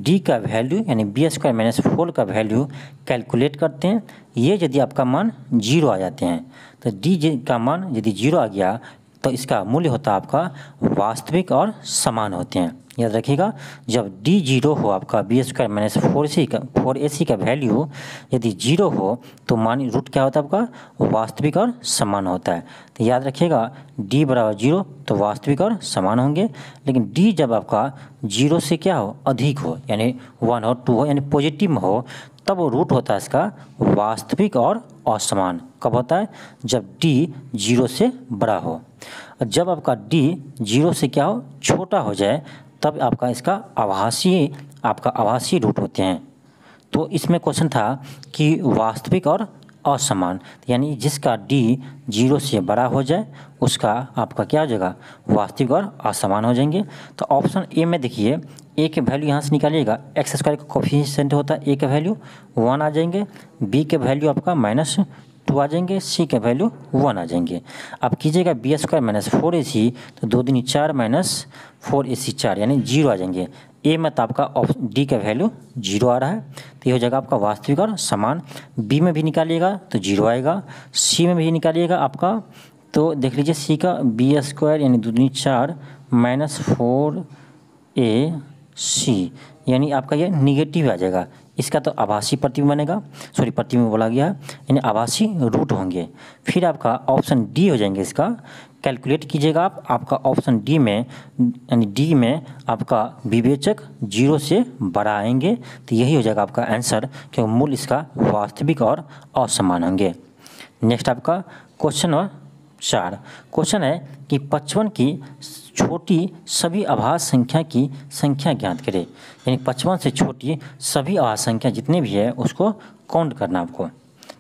डी का वैल्यू यानी बी स्क्वायर माइनस फोर का वैल्यू कैलकुलेट करते हैं ये यदि आपका मान जीरो आ जाते हैं तो डी का मान यदि जीरो आ गया तो इसका मूल्य होता है आपका वास्तविक और समान होते हैं याद रखिएगा जब डी जीरो हो आपका B square minus four C का फोर ए सी का वैल्यू यदि जीरो हो तो मान रूट क्या होता है आपका वास्तविक और समान होता है तो याद रखिएगा डी बराबर जीरो तो वास्तविक और समान होंगे लेकिन डी जब आपका जीरो से क्या हो अधिक हो यानी वन हो टू हो यानी पॉजिटिव में हो तब वो रूट होता है इसका वास्तविक और असमान कब होता है जब डी जीरो से बड़ा हो जब आपका डी जीरो से क्या हो छोटा हो जाए तब आपका इसका आभासीय आपका आभासीय रूट होते हैं तो इसमें क्वेश्चन था कि वास्तविक और असमान यानी जिसका डी जीरो से बड़ा हो जाए उसका आपका क्या हो जाएगा वास्तविक और असमान हो जाएंगे तो ऑप्शन ए में देखिए ए के वैल्यू यहाँ से निकालिएगा एक्स स्क्वायर का कोफिशियंट होता है ए के वैल्यू वन आ जाएंगे बी के वैल्यू आपका माइनस टू आ जाएंगे सी के वैल्यू वन आ जाएंगे अब कीजिएगा B square minus four A C तो दो दिन चार माइनस फोर ए सी चार यानी जीरो आ जाएंगे ए में तो आपका ऑप्शन डी का वैल्यू जीरो आ रहा है तो ये हो जाएगा आपका वास्तविक और समान बी में भी निकालिएगा तो जीरो आएगा सी में भी निकालिएगा आपका तो देख लीजिए सी का बी स्क्वायर यानी दो दिन चार माइनस फोर ए सी यानी आपका ये निगेटिव आ जाएगा इसका तो आभासी प्रतिबिंब बनेगा सॉरी प्रतिबिंब बोला गया यानी आभासी रूट होंगे फिर आपका ऑप्शन डी हो जाएंगे इसका कैलकुलेट कीजिएगा आप आपका ऑप्शन डी में यानी डी में आपका विवेचक जीरो से बड़ा आएंगे तो यही हो जाएगा आपका आंसर क्योंकि मूल इसका वास्तविक और असमान होंगे नेक्स्ट आपका क्वेश्चन नंबर चार क्वेश्चन है कि पचपन की छोटी सभी आभास संख्या की संख्या ज्ञात करें यानी पचपन से छोटी सभी आभास संख्या जितने भी है उसको काउंट करना आपको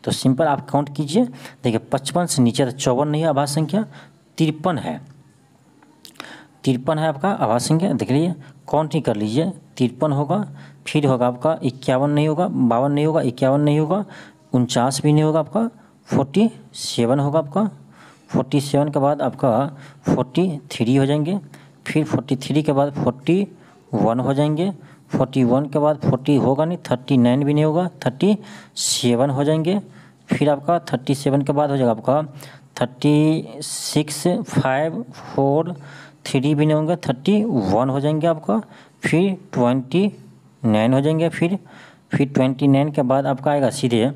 तो सिंपल आप काउंट कीजिए देखिए पचपन से नीचे तो चौवन नहीं है आभास संख्या तिरपन है तिरपन है आपका आभास संख्या देख लीजिए काउंट ही कर लीजिए तिरपन होगा फिर होगा आपका इक्यावन नहीं होगा बावन नहीं होगा इक्यावन नहीं होगा उनचास भी नहीं होगा आपका फोर्टी सेवन होगा आपका फोर्टी सेवन के बाद आपका फोर्टी थ्री हो जाएंगे फिर फोर्टी थ्री के बाद फोर्टी वन हो जाएंगे फोर्टी वन के बाद फोर्टी होगा नहीं थर्टी नाइन भी नहीं होगा थर्टी सेवन हो जाएंगे फिर आपका थर्टी सेवन के बाद हो जाएगा आपका thirty six five four three भी नहीं होंगे थर्टी वन हो जाएंगे आपका फिर ट्वेंटी नाइन हो जाएंगे फिर फिर ट्वेंटी नाइन के बाद आपका आएगा सीधे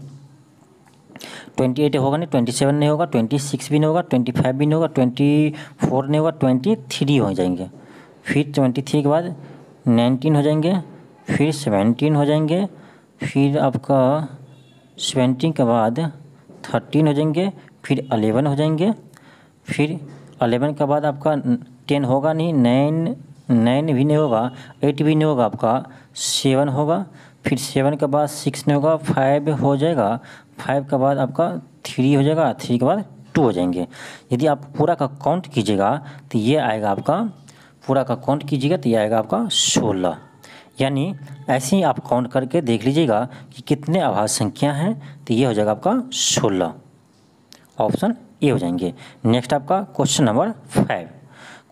ट्वेंटी एट होगा नहीं ट्वेंटी सेवन नहीं होगा ट्वेंटी सिक्स भी नहीं होगा ट्वेंटी फाइव भी नहीं होगा ट्वेंटी फोर नहीं होगा ट्वेंटी थ्री हो जाएंगे फिर ट्वेंटी थ्री के बाद नाइनटीन हो जाएंगे फिर सेवेंटीन हो जाएंगे फिर आपका सेवेंटीन के बाद थर्टीन हो जाएंगे फिर अलेवन हो जाएंगे फिर अलेवन के बाद आपका टेन होगा नहीं नाइन नाइन भी नहीं होगा एट भी नहीं होगा आपका सेवन होगा फिर सेवन के बाद सिक्स नहीं होगा फाइव हो जाएगा फाइव के बाद आपका थ्री हो जाएगा थ्री के बाद टू हो जाएंगे यदि आप पूरा का काउंट कीजिएगा तो ये आएगा आपका पूरा का काउंट कीजिएगा तो ये आएगा आपका सोलह यानी ऐसे ही आप काउंट करके देख लीजिएगा कि कितने आभास संख्या हैं तो ये हो जाएगा आपका सोलह ऑप्शन ए हो जाएंगे नेक्स्ट आपका question number five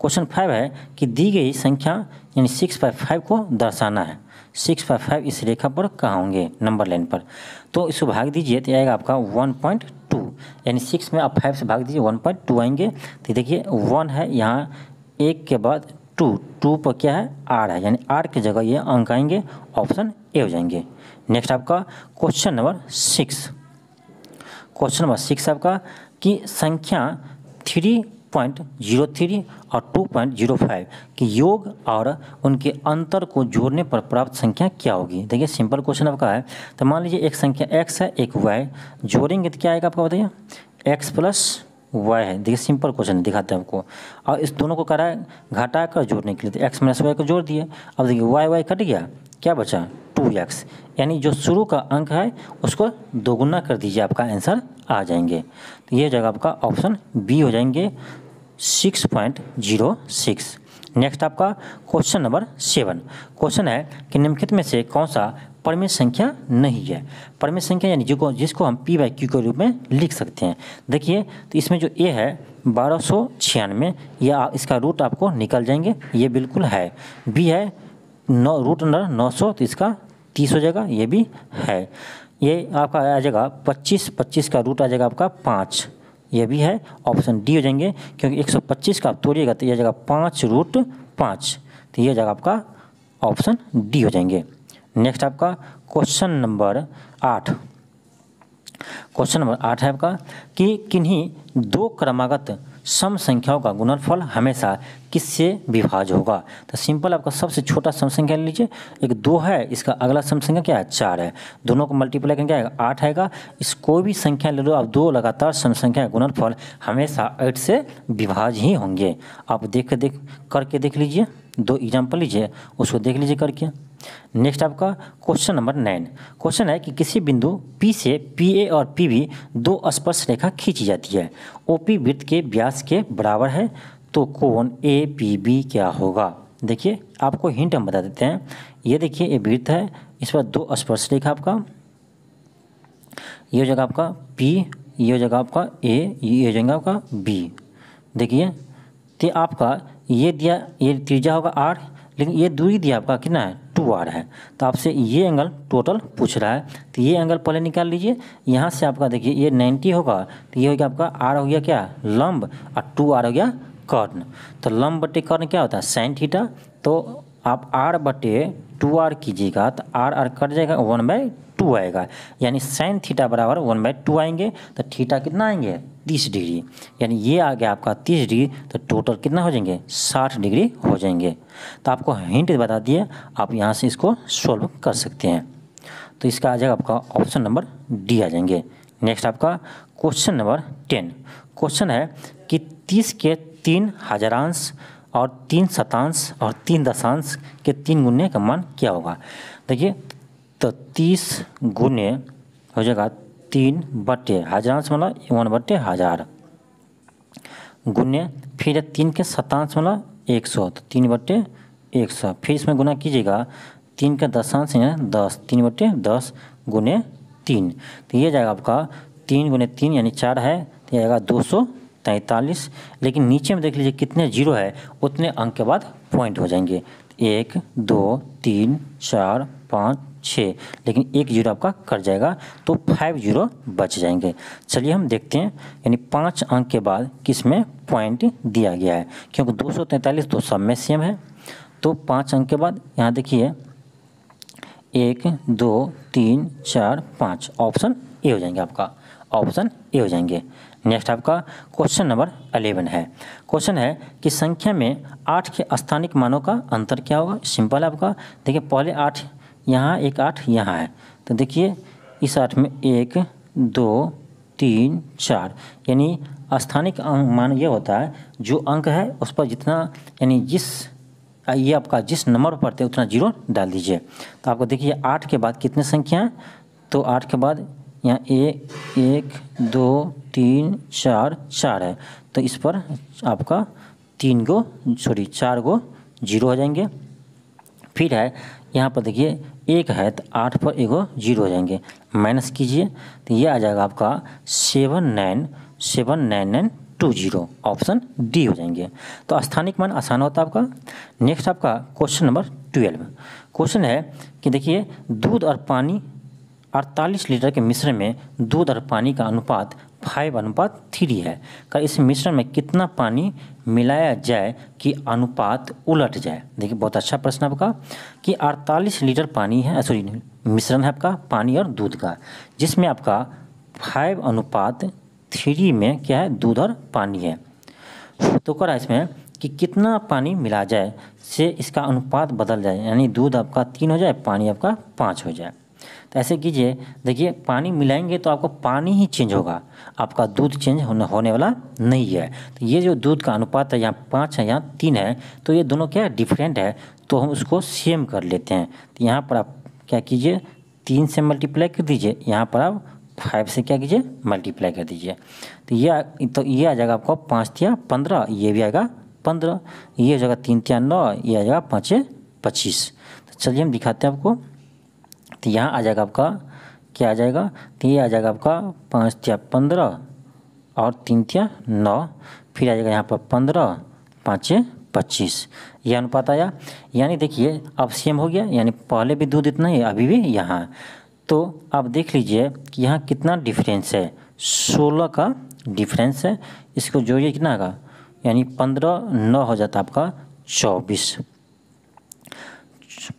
question five है कि दी गई संख्या यानी सिक्स बाई फाइव को दर्शाना है सिक्स फाइव फाइव इस रेखा पर कहाँ होंगे नंबर लाइन पर तो इसको भाग दीजिए तो आएगा आपका वन पॉइंट टू यानी सिक्स में आप फाइव से भाग दीजिए वन पॉइंट टू आएंगे तो देखिए वन है यहाँ एक के बाद टू टू पर क्या है आर है यानी आर की जगह ये अंक आएंगे ऑप्शन ए हो जाएंगे नेक्स्ट आपका question number six question number six आपका कि संख्या थ्री थ्री और 2.05 कि योग और उनके अंतर को जोड़ने पर प्राप्त संख्या क्या होगी देखिए सिंपल क्वेश्चन आपका है तो मान लीजिए एक संख्या एक्स है एक वाई जोड़ेंगे तो क्या आएगा आपका बताइए एक्स प्लस वाई है देखिए सिंपल क्वेश्चन दिखाते हैं आपको और इस दोनों को करा घटा कर जोड़ने के लिए तो एक्स माइनस वाई को जोड़ दिए अब देखिए वाई वाई कट गया क्या बचा टू एक्स यानी जो शुरू का अंक है उसको दोगुना कर दीजिए आपका आंसर आ जाएंगे तो ये जगह आपका ऑप्शन बी हो जाएंगे six point zero six next आपका क्वेश्चन नंबर सेवन क्वेश्चन है कि निम्नलिखित में से कौन सा परमेय संख्या नहीं है परमेय संख्या यानी जिसको जिसको हम पी वाई क्यू के रूप में लिख सकते हैं देखिए तो इसमें जो ए है बारह सौ छियानवे यह इसका रूट आपको निकल जाएंगे ये बिल्कुल है बी है नौ रूट अंडर नौ सौ तो इसका तीस हो जाएगा ये भी है ये आपका आ जाएगा पच्चीस पच्चीस का रूट आ जाएगा आपका पाँच ये भी है ऑप्शन डी हो जाएंगे क्योंकि 125 का आप तोड़िएगा तो यह जगह पाँच रूट पाँच तो यह जगह आपका ऑप्शन डी हो जाएंगे नेक्स्ट आपका क्वेश्चन नंबर आठ क्वेश्चन नंबर आठ है आपका कि किन्हीं दो क्रमागत सम संख्याओं का गुणनफल हमेशा किससे विभाज होगा तो सिंपल आपका सबसे छोटा सम संख्या ले लीजिए एक दो है इसका अगला सम संख्या क्या है चार है दोनों को मल्टीप्लाई करेंगे आएगा आठ आएगा इस कोई भी संख्या ले लो आप दो लगातार सम संख्या का गुणनफल हमेशा आठ से विभाज ही होंगे आप देख देख करके देख लीजिए दो एग्जाम्पल लीजिए उसको देख लीजिए करके नेक्स्ट आपका क्वेश्चन नंबर नाइन क्वेश्चन है कि किसी बिंदु P से PA और PB दो स्पर्श रेखा खींची जाती है OP वृत्त के व्यास के बराबर है तो कोण APB क्या होगा देखिए आपको हिंट हम बता देते हैं ये देखिए ये वृत्त है इस पर दो स्पर्श रेखा आपका ये जगह आपका P ये जगह आपका A ये जगह आपका B देखिए तो आपका ये दिया ये त्रिज्या होगा आर लेकिन ये दूरी दिया आपका कितना है टू आर है तो आपसे ये एंगल टोटल पूछ रहा है तो ये एंगल पहले निकाल लीजिए यहाँ से आपका देखिए ये 90 होगा तो ये हो गया आपका आर हो गया क्या लंब और टू आर हो गया कर्ण तो लंब बटे कर्ण क्या होता है साइन थीटा तो आप आर बटे टू आर कीजिएगा तो आर आर कट जाएगा वन बाई टू आएगा यानी साइन थीटा बराबर वन बाई टू आएंगे तो थीटा कितना आएंगे तीस डिग्री यानी ये आ गया आपका तीस डिग्री तो टोटल कितना हो जाएंगे साठ डिग्री हो जाएंगे तो आपको हिंट बता दिए आप यहाँ से इसको सॉल्व कर सकते हैं तो इसका आ जाएगा आपका ऑप्शन नंबर डी आ जाएंगे नेक्स्ट आपका क्वेश्चन नंबर टेन क्वेश्चन है कि तीस के तीन हजारांश और तीन शतांश और तीन दशांश के तीन गुने का मान क्या होगा देखिए तो तीस गुने हो जाएगा तीन बटे हजारांश मतलब वन बटे हजार गुने फिर तीन के शतांश मतलब एक सौ तो तीन बटे एक सौ फिर इसमें गुना कीजिएगा तीन का दशांश है दस तीन बटे दस गुने तीन तो ये जाएगा आपका तीन गुने तीन यानी चार है तो ये आएगा दो सौ तैंतालीस लेकिन नीचे में देख लीजिए कितने जीरो है उतने अंक के बाद पॉइंट हो जाएंगे एक दो तीन चार पाँच छः लेकिन एक जीरो आपका कट जाएगा तो फाइव जीरो बच जाएंगे चलिए हम देखते हैं यानी पाँच अंक के बाद किस में पॉइंट दिया गया है क्योंकि दो सौ तैंतालीस तो सब में सेम है तो पाँच अंक के बाद यहाँ देखिए एक दो तीन चार पाँच ऑप्शन ए हो जाएंगे आपका ऑप्शन ए हो जाएंगे नेक्स्ट आपका क्वेश्चन नंबर अलेवन है क्वेश्चन है कि संख्या में आठ के स्थानिक मानों का अंतर क्या होगा सिंपल आपका देखिए पहले आठ यहाँ एक आठ यहाँ है तो देखिए इस आठ में एक दो तीन चार यानी स्थानिक अंक मान ये होता है जो अंक है उस पर जितना यानी जिस ये आपका जिस नंबर पर पड़ते उतना जीरो डाल दीजिए तो आपको देखिए आठ के बाद कितने संख्या हैं तो आठ के बाद यहाँ एक एक दो तीन चार चार है तो इस पर आपका तीन गो सॉरी चार गो जीरो हो जाएंगे फिर है यहाँ पर देखिए एक है तो आठ पर एगो जीरो हो जाएंगे माइनस कीजिए तो ये आ जाएगा आपका seven nine seven nine nine two zero option D हो जाएंगे तो स्थानिक मान आसान होता है आपका नेक्स्ट आपका क्वेश्चन नंबर ट्वेल्व क्वेश्चन है कि देखिए दूध और पानी अड़तालीस लीटर के मिश्रण में दूध और पानी का अनुपात फाइव अनुपात थ्री है कर इस मिश्रण में कितना पानी मिलाया जाए कि अनुपात उलट जाए देखिए बहुत अच्छा प्रश्न आपका कि 48 लीटर पानी है सॉरी मिश्रण है आपका पानी और दूध का जिसमें आपका फाइव अनुपात थ्री में क्या है दूध और पानी है तो करा इसमें कि कितना पानी मिला जाए से इसका अनुपात बदल जाए यानी दूध आपका तीन हो जाए पानी आपका पाँच हो जाए तो ऐसे कीजिए देखिए पानी मिलाएंगे तो आपको पानी ही चेंज होगा आपका दूध चेंज होने वाला नहीं है तो ये जो दूध का अनुपात है यहाँ पाँच है यहाँ तीन है तो ये दोनों क्या डिफरेंट है तो हम उसको सेम कर लेते हैं तो यहाँ पर आप क्या कीजिए तीन से मल्टीप्लाई कर दीजिए यहाँ पर आप फाइव से क्या कीजिए मल्टीप्लाई कर दीजिए तो ये तो ये आ जाएगा आपको पाँच तिया पंद्रह ये भी आएगा पंद्रह ये हो जाएगा तीन तिया नौ ये आ जाएगा पाँच पच्चीस तो चलिए हम दिखाते हैं आपको तो यहाँ आ जाएगा आपका क्या आ जाएगा तो ये आ जाएगा आपका पाँच त्या पंद्रह और तीन त्या नौ फिर आ जाएगा यहाँ पर पंद्रह पाँच पच्चीस ये अनुपात आया यानी देखिए अब सेम हो गया यानी पहले भी दूध इतना ही अभी भी यहाँ तो आप देख लीजिए कि यहाँ कितना डिफरेंस है सोलह का डिफरेंस है इसको जोड़िए कितना का यानी पंद्रह नौ हो जाता आपका चौबीस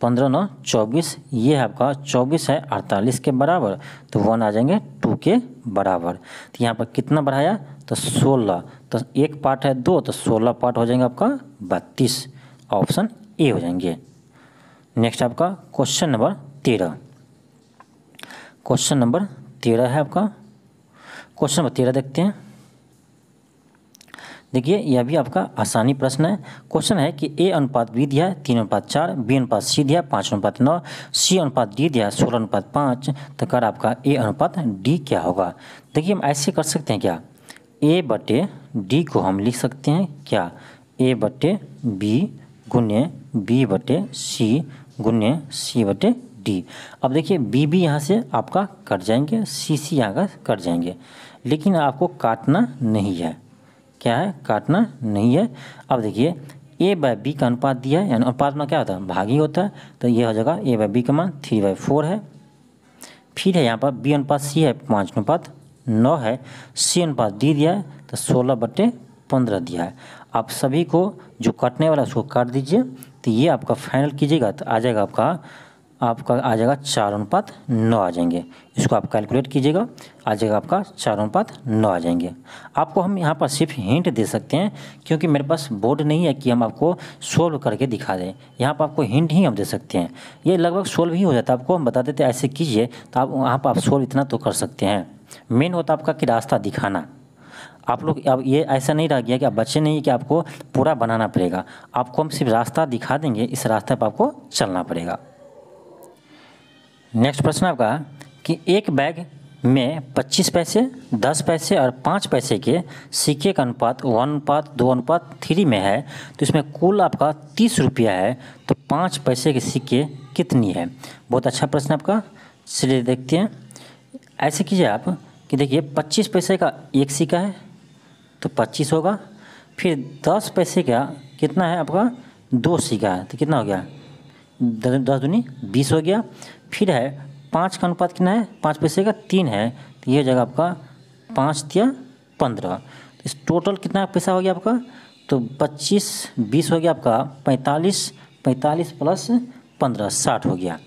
पंद्रह नौ चौबीस ये है आपका चौबीस है अड़तालीस के बराबर तो वन आ जाएंगे टू के बराबर तो यहाँ पर कितना बढ़ाया तो सोलह तो एक पार्ट है दो तो सोलह पार्ट हो जाएंगे आपका बत्तीस ऑप्शन ए हो जाएंगे नेक्स्ट आपका क्वेश्चन नंबर तेरह क्वेश्चन नंबर तेरह है आपका क्वेश्चन नंबर तेरह देखते हैं देखिए यह भी आपका आसानी प्रश्न है क्वेश्चन है कि ए अनुपात बी दिया है तीन अनुपात चार बी अनुपात सी दिया है पाँच अनुपात नौ सी अनुपात डी दिया है सोलह अनुपात पाँच तो कर आपका ए अनुपात डी क्या होगा देखिए हम ऐसे कर सकते हैं क्या ए बटे डी को हम लिख सकते हैं क्या ए बटे बी गुण्य बी बटे सी गुण्य सी बटे डी अब देखिए बी बी यहाँ से आपका कट जाएंगे सी सी यहाँ का कट जाएंगे लेकिन आपको काटना नहीं है क्या है काटना नहीं है अब देखिए ए बाय बी का अनुपात दिया है अनुपात में क्या होता है भागी होता है तो ये हो जाएगा ए बाय बी का मान थ्री बाय फोर है फिर है यहाँ पर बी अनुपात सी है पाँच अनुपात नौ है सी अनुपात डी दिया है तो सोलह बटे पंद्रह दिया है आप सभी को जो कटने वाला उसको काट दीजिए तो ये आपका फाइनल कीजिएगा तो आ जाएगा आपका आपका आ जाएगा चार अनुपात नौ आ जाएंगे इसको आप कैलकुलेट कीजिएगा आ जाएगा आपका चार अनुपात नौ आ जाएंगे आपको हम यहाँ पर सिर्फ हिंट दे सकते हैं क्योंकि मेरे पास बोर्ड नहीं है कि हम आपको सोल्व करके दिखा दें यहाँ पर आपको हिंट ही हम दे सकते हैं ये लगभग सोल्व ही हो जाता है आपको हम बता देते ऐसे कीजिए तो आप वहाँ पर आप सोल्व इतना तो कर सकते हैं मेन होता आपका कि रास्ता दिखाना आप लोग अब ये ऐसा नहीं रह गया कि आप बच्चे नहीं कि आपको पूरा बनाना पड़ेगा आपको हम सिर्फ रास्ता दिखा देंगे इस रास्ते पर आपको चलना पड़ेगा नेक्स्ट प्रश्न आपका कि एक बैग में 25 पैसे 10 पैसे और 5 पैसे के सिक्के का अनुपात वन अनुपात दो अनुपात थ्री में है तो इसमें कुल आपका तीस रुपया है तो पाँच पैसे के सिक्के कितनी है बहुत अच्छा प्रश्न आपका चलिए देखते हैं ऐसे कीजिए आप कि देखिए पच्चीस पैसे का एक सिक्का है तो पच्चीस होगा फिर दस पैसे का कितना है आपका दो सिक्का है तो कितना हो गया दस दूनी बीस हो गया फिर है पाँच का अनुपात कितना है पाँच पैसे का तीन है तो ये जाएगा आपका पाँच या पंद्रह तो इस टोटल कितना पैसा हो गया आपका तो पच्चीस बीस हो गया आपका पैंतालीस पैंतालीस प्लस पंद्रह साठ हो गया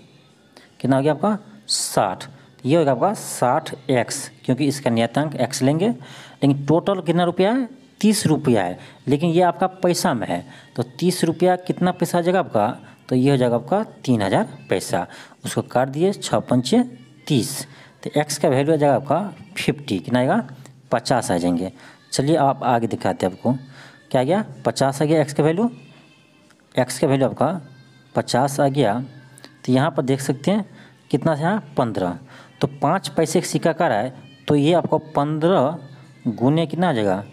कितना हो गया आपका साठ तो ये हो गया आपका साठ एक्स क्योंकि इसका नियतांक एक्स लेंगे लेकिन टोटल कितना रुपया है तीस रुपया है लेकिन ये आपका पैसा में है तो तीस रुपया कितना पैसा आ जाएगा आपका तो ये हो जाएगा आपका तीन हज़ार पैसा उसको काट दिए छः पंचे तीस तो एक्स का वैल्यू आ जाएगा आपका फिफ्टी कितना आएगा पचास आ जाएंगे चलिए आप आगे दिखाते आपको क्या आ गया पचास आ गया एक्स का वैल्यू एक्स का वैल्यू आपका पचास आ गया तो यहाँ पर देख सकते हैं कितना था पंद्रह तो पाँच पैसे का सिक्का का रहा है तो ये आपको पंद्रह गुने कितना आ जाएगा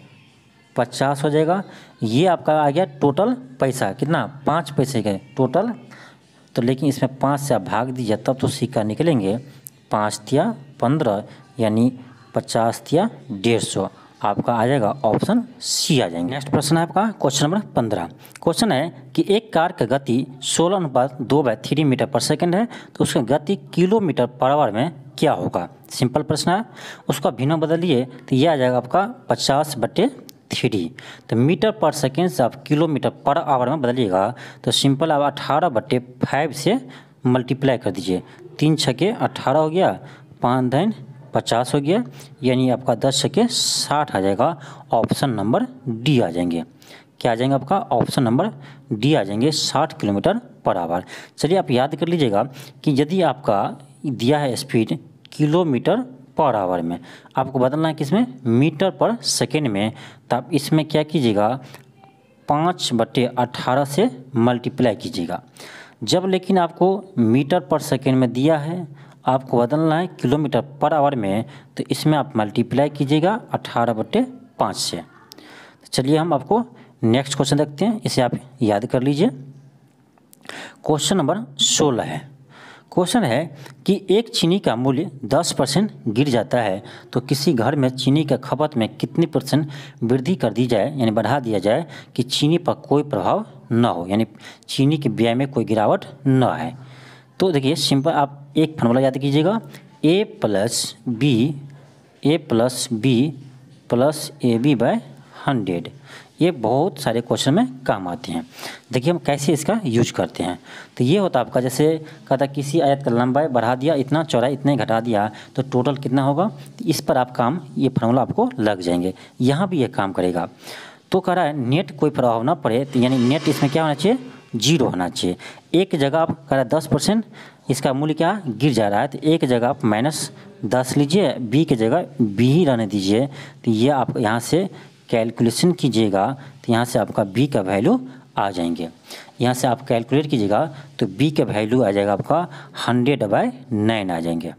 पचास हो जाएगा ये आपका आ गया टोटल पैसा कितना पाँच पैसे का टोटल तो लेकिन इसमें पाँच से आप भाग दीजिए तब तो सिक्का निकलेंगे पाँच तिया पंद्रह यानी पचास तिया डेढ़ सौ आपका आ जाएगा ऑप्शन सी आ जाएंगे नेक्स्ट प्रश्न है आपका क्वेश्चन नंबर पंद्रह क्वेश्चन है कि एक कार का गति सोलह अनुपात दो बाय थ्री मीटर पर सेकंड है तो उसका गति किलोमीटर पर आवर में क्या होगा सिंपल प्रश्न है उसका भिन्न बदलिए तो यह आ जाएगा आपका पचास बटे थ्री तो मीटर पर सेकेंड से आप किलोमीटर पर आवर में बदलिएगा तो सिंपल आप अठारह बट्टे फाइव से मल्टीप्लाई कर दीजिए तीन छके अट्ठारह हो गया पाँच धन पचास हो गया यानी आपका दस छके साठ आ जाएगा ऑप्शन नंबर डी आ जाएंगे क्या आ जाएंगे आपका ऑप्शन नंबर डी आ जाएंगे साठ किलोमीटर पर आवर चलिए आप याद कर लीजिएगा कि यदि आपका दिया है स्पीड किलोमीटर पर आवर में आपको बदलना है किसमें मीटर पर सेकेंड में तो आप इसमें क्या कीजिएगा पाँच बटे अठारह से मल्टीप्लाई कीजिएगा जब लेकिन आपको मीटर पर सेकेंड में दिया है आपको बदलना है किलोमीटर पर आवर में तो इसमें आप मल्टीप्लाई कीजिएगा अठारह बटे पाँच से तो चलिए हम आपको नेक्स्ट क्वेश्चन देखते हैं इसे आप याद कर लीजिए क्वेश्चन नंबर सोलह है क्वेश्चन है कि एक चीनी का मूल्य 10 परसेंट गिर जाता है तो किसी घर में चीनी का खपत में कितने परसेंट वृद्धि कर दी जाए यानी बढ़ा दिया जाए कि चीनी पर कोई प्रभाव न हो यानी चीनी के व्यय में कोई गिरावट न आए तो देखिए सिंपल आप एक फॉर्मूला याद कीजिएगा A plus B A plus B plus A B by hundred ये बहुत सारे क्वेश्चन में काम आते हैं देखिए हम कैसे इसका यूज करते हैं तो ये होता है आपका जैसे कहता किसी आयत का लंबाई बढ़ा दिया इतना चौड़ाई इतने घटा दिया तो टोटल कितना होगा तो इस पर आप काम ये फार्मूला आपको लग जाएंगे यहाँ भी ये काम करेगा तो कह रहा है नेट कोई प्रभाव ना पड़े तो यानी नेट इसमें क्या होना चाहिए जीरो होना चाहिए एक जगह आप कह रहे हैं दस परसेंट इसका मूल्य क्या गिर जा रहा है तो एक जगह आप माइनस दस लीजिए बी की जगह बी ही रहने दीजिए तो ये आप यहाँ से कैलकुलेशन कीजिएगा तो यहाँ से आपका बी का वैल्यू आ जाएंगे यहाँ से आप कैलकुलेट कीजिएगा तो बी का वैल्यू आ जाएगा आपका हंड्रेड बाय नाइन आ जाएंगे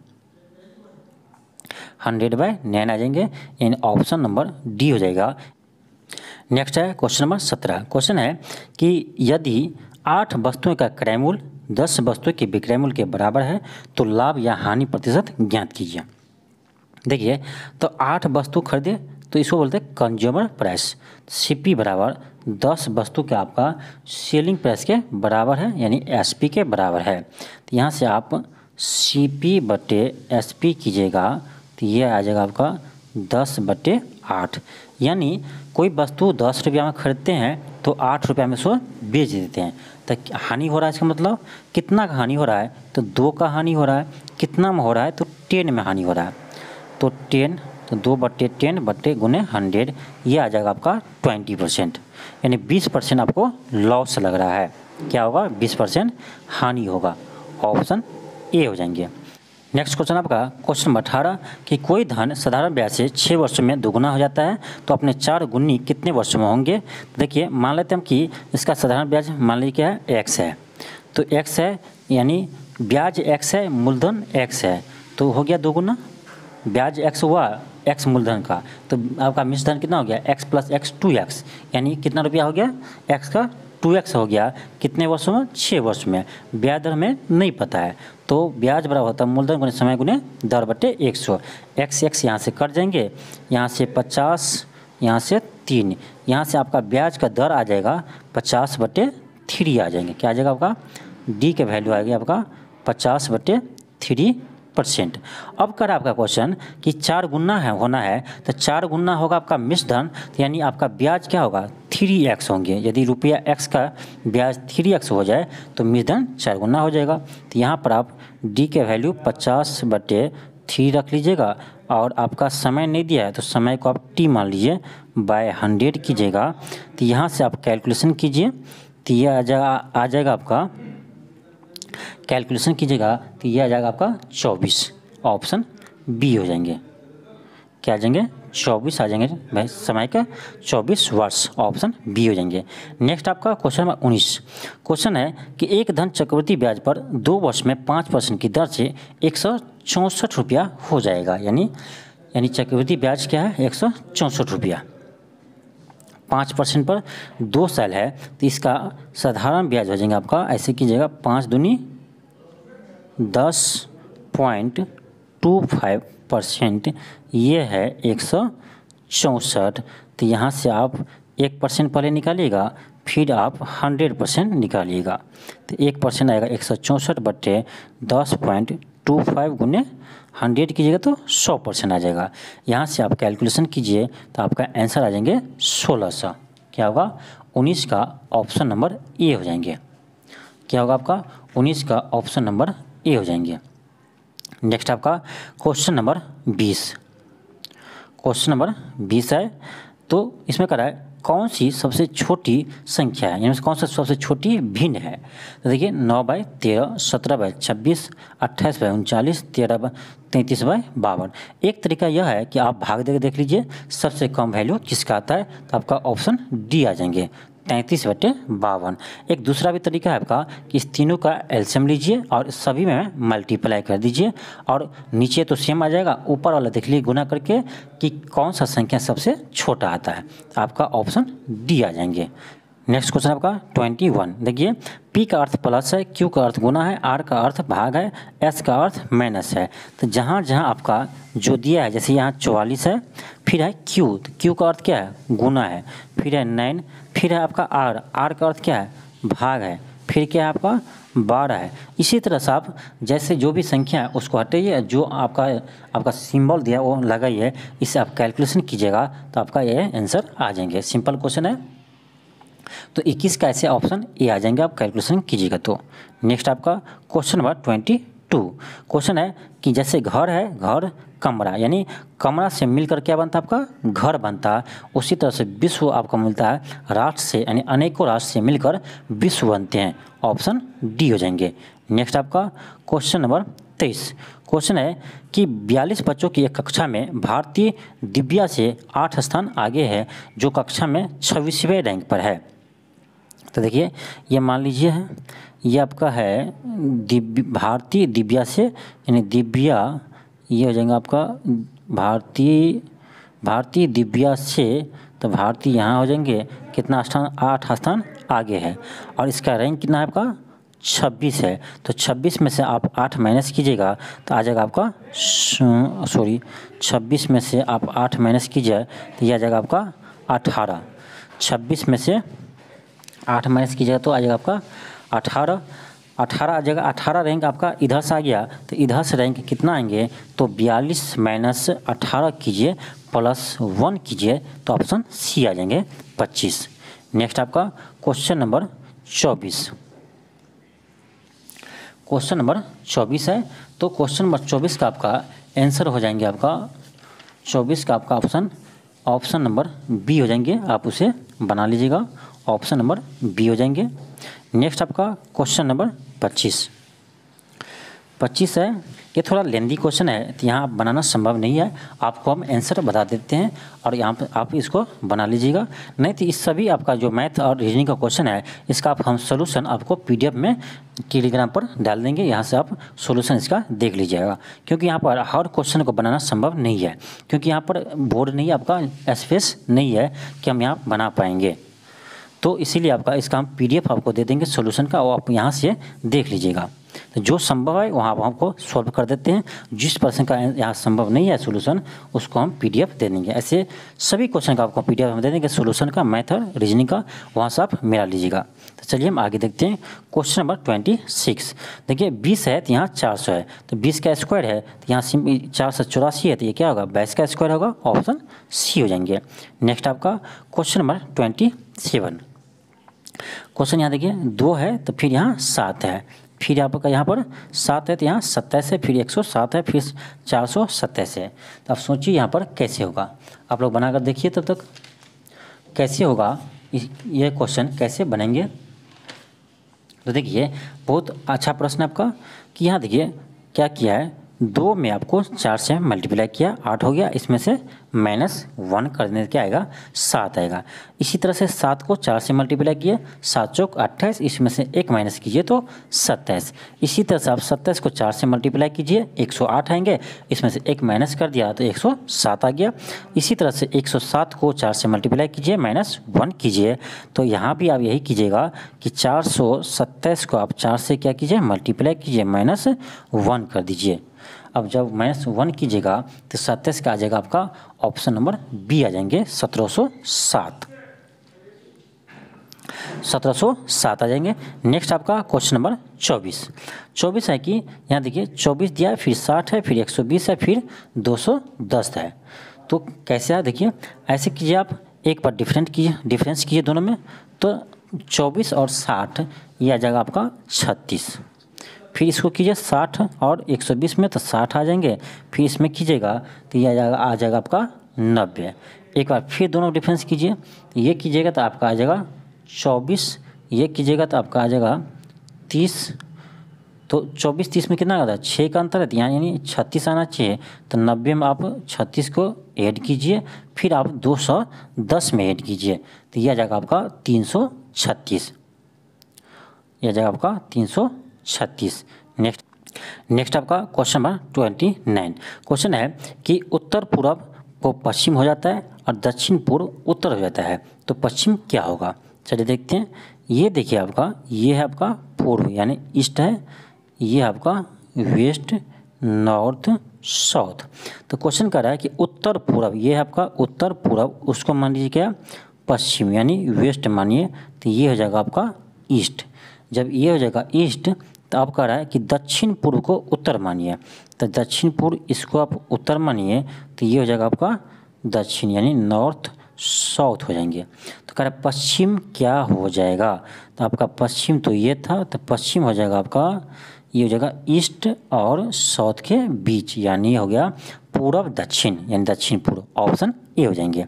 हंड्रेड बाय नाइन आ जाएंगे इन ऑप्शन नंबर डी हो जाएगा नेक्स्ट है क्वेश्चन नंबर सत्रह क्वेश्चन है कि यदि आठ वस्तुओं का क्रय मूल्य दस वस्तुओं के विक्रय मूल्य के बराबर है तो लाभ या हानि प्रतिशत ज्ञात कीजिए देखिए तो आठ वस्तु खरीदे तो इसको बोलते हैं कंज्यूमर प्राइस सी बराबर दस वस्तु का आपका सेलिंग प्राइस के बराबर है यानी एस के बराबर है तो यहाँ से आप सी पी बटे एस कीजिएगा तो ये आ जाएगा आपका दस बटे आठ यानी कोई वस्तु दस रुपया में खरीदते हैं तो आठ रुपया में उसको बेच देते हैं तो हानि हो रहा है इसका मतलब कितना का हानि हो रहा है तो दो का हानि हो रहा है कितना में हो रहा है तो टेन में हानि हो रहा है तो टेन तो दो बट्टे टेन बट्टे गुने हंड्रेड ये आ जाएगा आपका ट्वेंटी परसेंट यानी बीस परसेंट आपको लॉस लग रहा है क्या होगा बीस परसेंट हानि होगा ऑप्शन ए हो जाएंगे नेक्स्ट क्वेश्चन आपका क्वेश्चन नंबर अठारह कि कोई धन साधारण ब्याज से छः वर्षों में दोगुना हो जाता है तो अपने चार गुन्नी कितने वर्षों में होंगे तो देखिए मान लेते हैं कि इसका साधारण ब्याज मान लीजिए क्या है एक्स है तो एक्स है यानी ब्याज एक्स है मूलधन एक्स है तो हो गया दोगुना ब्याज एक्स हुआ एक्स मूलधन का तो आपका मिश्रधन कितना हो गया X plus X two X यानी कितना रुपया हो गया एक्स का टू एक्स हो गया कितने वर्षों में छः वर्ष में ब्याज दर हमें नहीं पता है तो ब्याज बराबर होता है मूलधन गुने समय गुने दर बटे एक सौ एक्स एक्स यहाँ से कट जाएंगे यहाँ से पचास यहाँ से तीन यहाँ से आपका ब्याज का दर आ जाएगा पचास बटे थ्री आ जाएंगे क्या आ जाएगा आपका डी का वैल्यू आएगी आपका पचास बटे थ्री परसेंट अब कर आपका क्वेश्चन कि चार गुना है होना है तो चार गुना होगा आपका मिसधन तो यानी आपका ब्याज क्या होगा थ्री एक्स होंगे यदि रुपया एक्स का ब्याज थ्री एक्स हो जाए तो मिसधन चार गुना हो जाएगा तो यहाँ पर आप डी के वैल्यू पचास बटे थ्री रख लीजिएगा और आपका समय नहीं दिया है तो समय को आप टी मान लीजिए बाय हंड्रेड कीजिएगा तो यहाँ से आप कैलकुलेशन कीजिए तो ये आ जाएगा आ जाएगा आपका कैलकुलेशन कीजिएगा तो ये आ जाएगा आपका चौबीस ऑप्शन बी हो जाएंगे क्या आ जाएंगे चौबीस आ जाएंगे भाई समय का चौबीस वर्ष ऑप्शन बी हो जाएंगे नेक्स्ट आपका क्वेश्चन नंबर उन्नीस क्वेश्चन है कि एक धन चक्रवर्ती ब्याज पर दो वर्ष में पाँच परसेंट की दर से एक सौ चौंसठ रुपया हो जाएगा यानी यानी चक्रवर्ती ब्याज क्या है एक सौ चौंसठ रुपया पाँच परसेंट पर दो साल है तो इसका साधारण ब्याज हो जाएगा आपका ऐसे कीजिएगा पाँच दूनी दस पॉइंट टू फाइव परसेंट ये है एक सौ चौंसठ तो यहाँ से आप एक परसेंट पहले निकालिएगा फिर आप हंड्रेड परसेंट निकालिएगा तो एक परसेंट आएगा एक सौ चौंसठ बटे दस पॉइंट टू फाइव गुने हंड्रेड कीजिएगा तो सौ परसेंट आ जाएगा यहाँ से आप कैलकुलेशन कीजिए तो आपका आंसर आ जाएंगे सोलह सौ क्या होगा उन्नीस का ऑप्शन नंबर ए हो जाएंगे क्या होगा आपका उन्नीस का ऑप्शन नंबर ए हो जाएंगे नेक्स्ट आपका क्वेश्चन नंबर बीस क्वेश्चन नंबर बीस है तो इसमें कह रहा है कौन सी सबसे छोटी संख्या है यानी कौन सा सबसे छोटी भिन्न है तो देखिए नौ बाई तेरह सत्रह बाई छब्बीस अट्ठाईस बाय उनचालीस तेरह बाय तैंतीस बाय बावन एक तरीका यह है कि आप भाग देकर देख लीजिए सबसे कम वैल्यू किसका आता है तो आपका ऑप्शन डी आ जाएंगे तैंतीस बटे बावन एक दूसरा भी तरीका है आपका कि इस तीनों का एल्शियम लीजिए और सभी में मल्टीप्लाई कर दीजिए और नीचे तो सेम आ जाएगा ऊपर वाला देख लीजिए गुना करके कि कौन सा संख्या सबसे छोटा आता है तो आपका ऑप्शन डी आ जाएंगे नेक्स्ट क्वेश्चन आपका ट्वेंटी वन देखिए पी का अर्थ प्लस है क्यू का अर्थ गुना है आर का अर्थ भाग है एस का अर्थ माइनस है तो जहाँ जहाँ आपका जो दिया है जैसे यहाँ चौवालीस है फिर है क्यू तो क्यू का अर्थ क्या है गुना है फिर है नाइन फिर है आपका आर आर का अर्थ क्या है भाग है फिर क्या है आपका बारह है इसी तरह से आप जैसे जो भी संख्या है उसको हटाइए जो आपका आपका सिंबल दिया वो लगाइए इससे आप कैलकुलेशन कीजिएगा तो आपका ये आंसर आ जाएंगे सिंपल क्वेश्चन है तो 21 का ऐसे ऑप्शन ए आ जाएंगे आप कैलकुलेशन कीजिएगा तो नेक्स्ट आपका question number twenty two question है कि जैसे घर है घर कमरा यानी कमरा से मिलकर क्या बनता है आपका घर बनता है उसी तरह से विश्व आपको मिलता है राष्ट्र से यानी अनेकों राष्ट्र से मिलकर विश्व बनते हैं ऑप्शन डी हो जाएंगे नेक्स्ट आपका क्वेश्चन नंबर तेईस क्वेश्चन है कि बयालीस बच्चों की एक कक्षा में भारतीय दिव्या से आठ स्थान आगे है जो कक्षा में छब्बीसवें रैंक पर है तो देखिए ये मान लीजिए है ये आपका है दिव्य भारतीय दिव्या से यानी दिव्या ये हो जाएगा आपका भारतीय भारतीय दिव्या से तो भारतीय यहाँ हो जाएंगे कितना स्थान आठ स्थान आगे है और इसका रैंक कितना है आपका छब्बीस है तो छब्बीस में से आप आठ माइनस कीजिएगा तो आ जाएगा आपका सॉरी छब्बीस में से आप आठ माइनस कीजिए तो यह आ जाएगा आपका अठारह छब्बीस में से आठ माइनस कीजिएगा तो आ जाएगा आपका अठारह अठारह जगह अठारह रैंक आपका इधर से आ गया तो इधर से रैंक कितना आएंगे तो बयालीस माइनस अठारह कीजिए प्लस वन कीजिए तो ऑप्शन सी आ जाएंगे पच्चीस नेक्स्ट आपका क्वेश्चन नंबर चौबीस क्वेश्चन नंबर चौबीस है तो क्वेश्चन नंबर चौबीस का आपका आंसर हो जाएंगे आपका चौबीस का आपका ऑप्शन ऑप्शन नंबर बी हो जाएंगे आप उसे बना लीजिएगा ऑप्शन नंबर बी हो जाएंगे नेक्स्ट आपका क्वेश्चन नंबर पच्चीस पच्चीस है ये थोड़ा लेंदी क्वेश्चन है तो यहाँ बनाना संभव नहीं है आपको हम आंसर बता देते हैं और यहाँ पर आप इसको बना लीजिएगा नहीं तो इस सभी आपका जो मैथ और रीजनिंग का क्वेश्चन है इसका आप हम सोल्यूशन आपको पीडीएफ में टेलीग्राम पर डाल देंगे यहाँ से आप सोल्यूशन इसका देख लीजिएगा क्योंकि यहाँ पर हर क्वेश्चन को बनाना संभव नहीं है क्योंकि यहाँ पर बोर्ड नहीं है आपका स्पेस नहीं है कि हम यहाँ बना पाएंगे तो इसीलिए आपका इसका हम पी आपको दे देंगे सोल्यूशन का और आप यहाँ से देख लीजिएगा तो जो संभव है वहाँ पर हमको सॉल्व कर देते हैं जिस पर्सन का यहाँ संभव नहीं है सोल्यूशन उसको हम पीडीएफ दे देंगे ऐसे सभी क्वेश्चन का आपको पीडीएफ हम दे देंगे सोल्यूशन का मैथड रीजनिंग का वहाँ से आप मिला लीजिएगा तो चलिए हम आगे देखते हैं क्वेश्चन नंबर ट्वेंटी सिक्स देखिए बीस है तो यहाँ चार सौ है तो बीस का स्क्वायर है तो यहाँ सिम चार सौ चौरासी है तो ये क्या होगा बाईस का स्क्वायर होगा ऑप्शन सी हो जाएंगे नेक्स्ट आपका question number twenty seven question यहाँ देखिए दो है तो फिर यहाँ सात है फिर आपका यहाँ पर सात है तो यहाँ सत्ताईस है फिर एक सौ सात है फिर चार सौ सत्ताईस है तो आप सोचिए यहाँ पर कैसे होगा आप लोग बनाकर देखिए तब तक कैसे होगा ये क्वेश्चन कैसे बनेंगे तो देखिए बहुत अच्छा प्रश्न है आपका कि यहाँ देखिए क्या किया है दो में आपको चार से मल्टीप्लाई किया आठ हो गया इसमें से माइनस वन कर देने क्या आएगा सात आएगा इसी तरह से सात को चार से मल्टीप्लाई किया सात चौक अट्ठाईस इसमें से एक माइनस कीजिए तो सत्ताईस इसी तरह से आप सत्ताईस को चार से मल्टीप्लाई कीजिए एक सौ आठ आएंगे इसमें से एक माइनस कर दिया तो एक सौ सात आ गया इसी तरह से एक सौ सात को चार से मल्टीप्लाई कीजिए माइनस वन कीजिए तो यहाँ भी आप यही कीजिएगा कि चार सौ सत्ताईस को आप चार से क्या कीजिए मल्टीप्लाई कीजिए माइनस वन कर दीजिए अब जब माइनस वन कीजिएगा तो सत्ताईस का आ जाएगा आपका ऑप्शन नंबर बी आ जाएंगे सत्रह सौ सात सत्रह सौ सात आ जाएंगे नेक्स्ट आपका क्वेश्चन नंबर चौबीस चौबीस है कि यहाँ देखिए चौबीस दिया है फिर साठ है फिर एक सौ बीस है फिर दो सौ दस है तो कैसे आ देखिए ऐसे कीजिए आप एक बार डिफरेंट कीजिए डिफरेंस कीजिए दोनों में तो चौबीस और साठ यह आ जाएगा आपका छत्तीस फिर इसको कीजिए साठ और एक सौ बीस में तो साठ आ जाएंगे फिर इसमें कीजिएगा तो ये आ जाएगा आ जाएगा आपका नब्बे एक बार फिर दोनों डिफरेंस कीजिए ये कीजिएगा तो आपका आ जाएगा चौबीस ये कीजिएगा तो आपका आ जाएगा तीस तो चौबीस तीस में कितना आता है छः का अंतर है तो यहाँ यानी छत्तीस आना चाहिए तो नब्बे में आप छत्तीस को ऐड कीजिए फिर आप दो सौ दस में ऐड कीजिए तो यह आ जाएगा आपका तीन सौ छत्तीस यह जाएगा आपका तीन सौ छत्तीस नेक्स्ट नेक्स्ट आपका question number twenty nine question है कि उत्तर पूर्व को पश्चिम हो जाता है और दक्षिण पूर्व उत्तर हो जाता है तो पश्चिम क्या होगा चलिए देखते हैं ये देखिए आपका ये है आपका पूर्व यानी ईस्ट है ये आपका वेस्ट नॉर्थ साउथ तो क्वेश्चन कर रहा है कि उत्तर पूर्व ये है आपका उत्तर पूर्व उसको मान लीजिए क्या पश्चिम यानी वेस्ट मानिए तो ये हो जाएगा आपका ईस्ट जब ये हो जाएगा ईस्ट तो आप कह रहा है कि दक्षिण पूर्व को उत्तर मानिए तो दक्षिण पूर्व इसको आप उत्तर मानिए तो ये हो जाएगा आपका दक्षिण यानी नॉर्थ साउथ हो जाएंगे तो कह रहा है पश्चिम क्या हो जाएगा तो आपका पश्चिम तो ये था तो पश्चिम हो जाएगा आपका ये हो जाएगा ईस्ट और साउथ के बीच यानी हो गया पूर्व दक्षिण यानी दक्षिण पूर्व ऑप्शन ए हो जाएंगे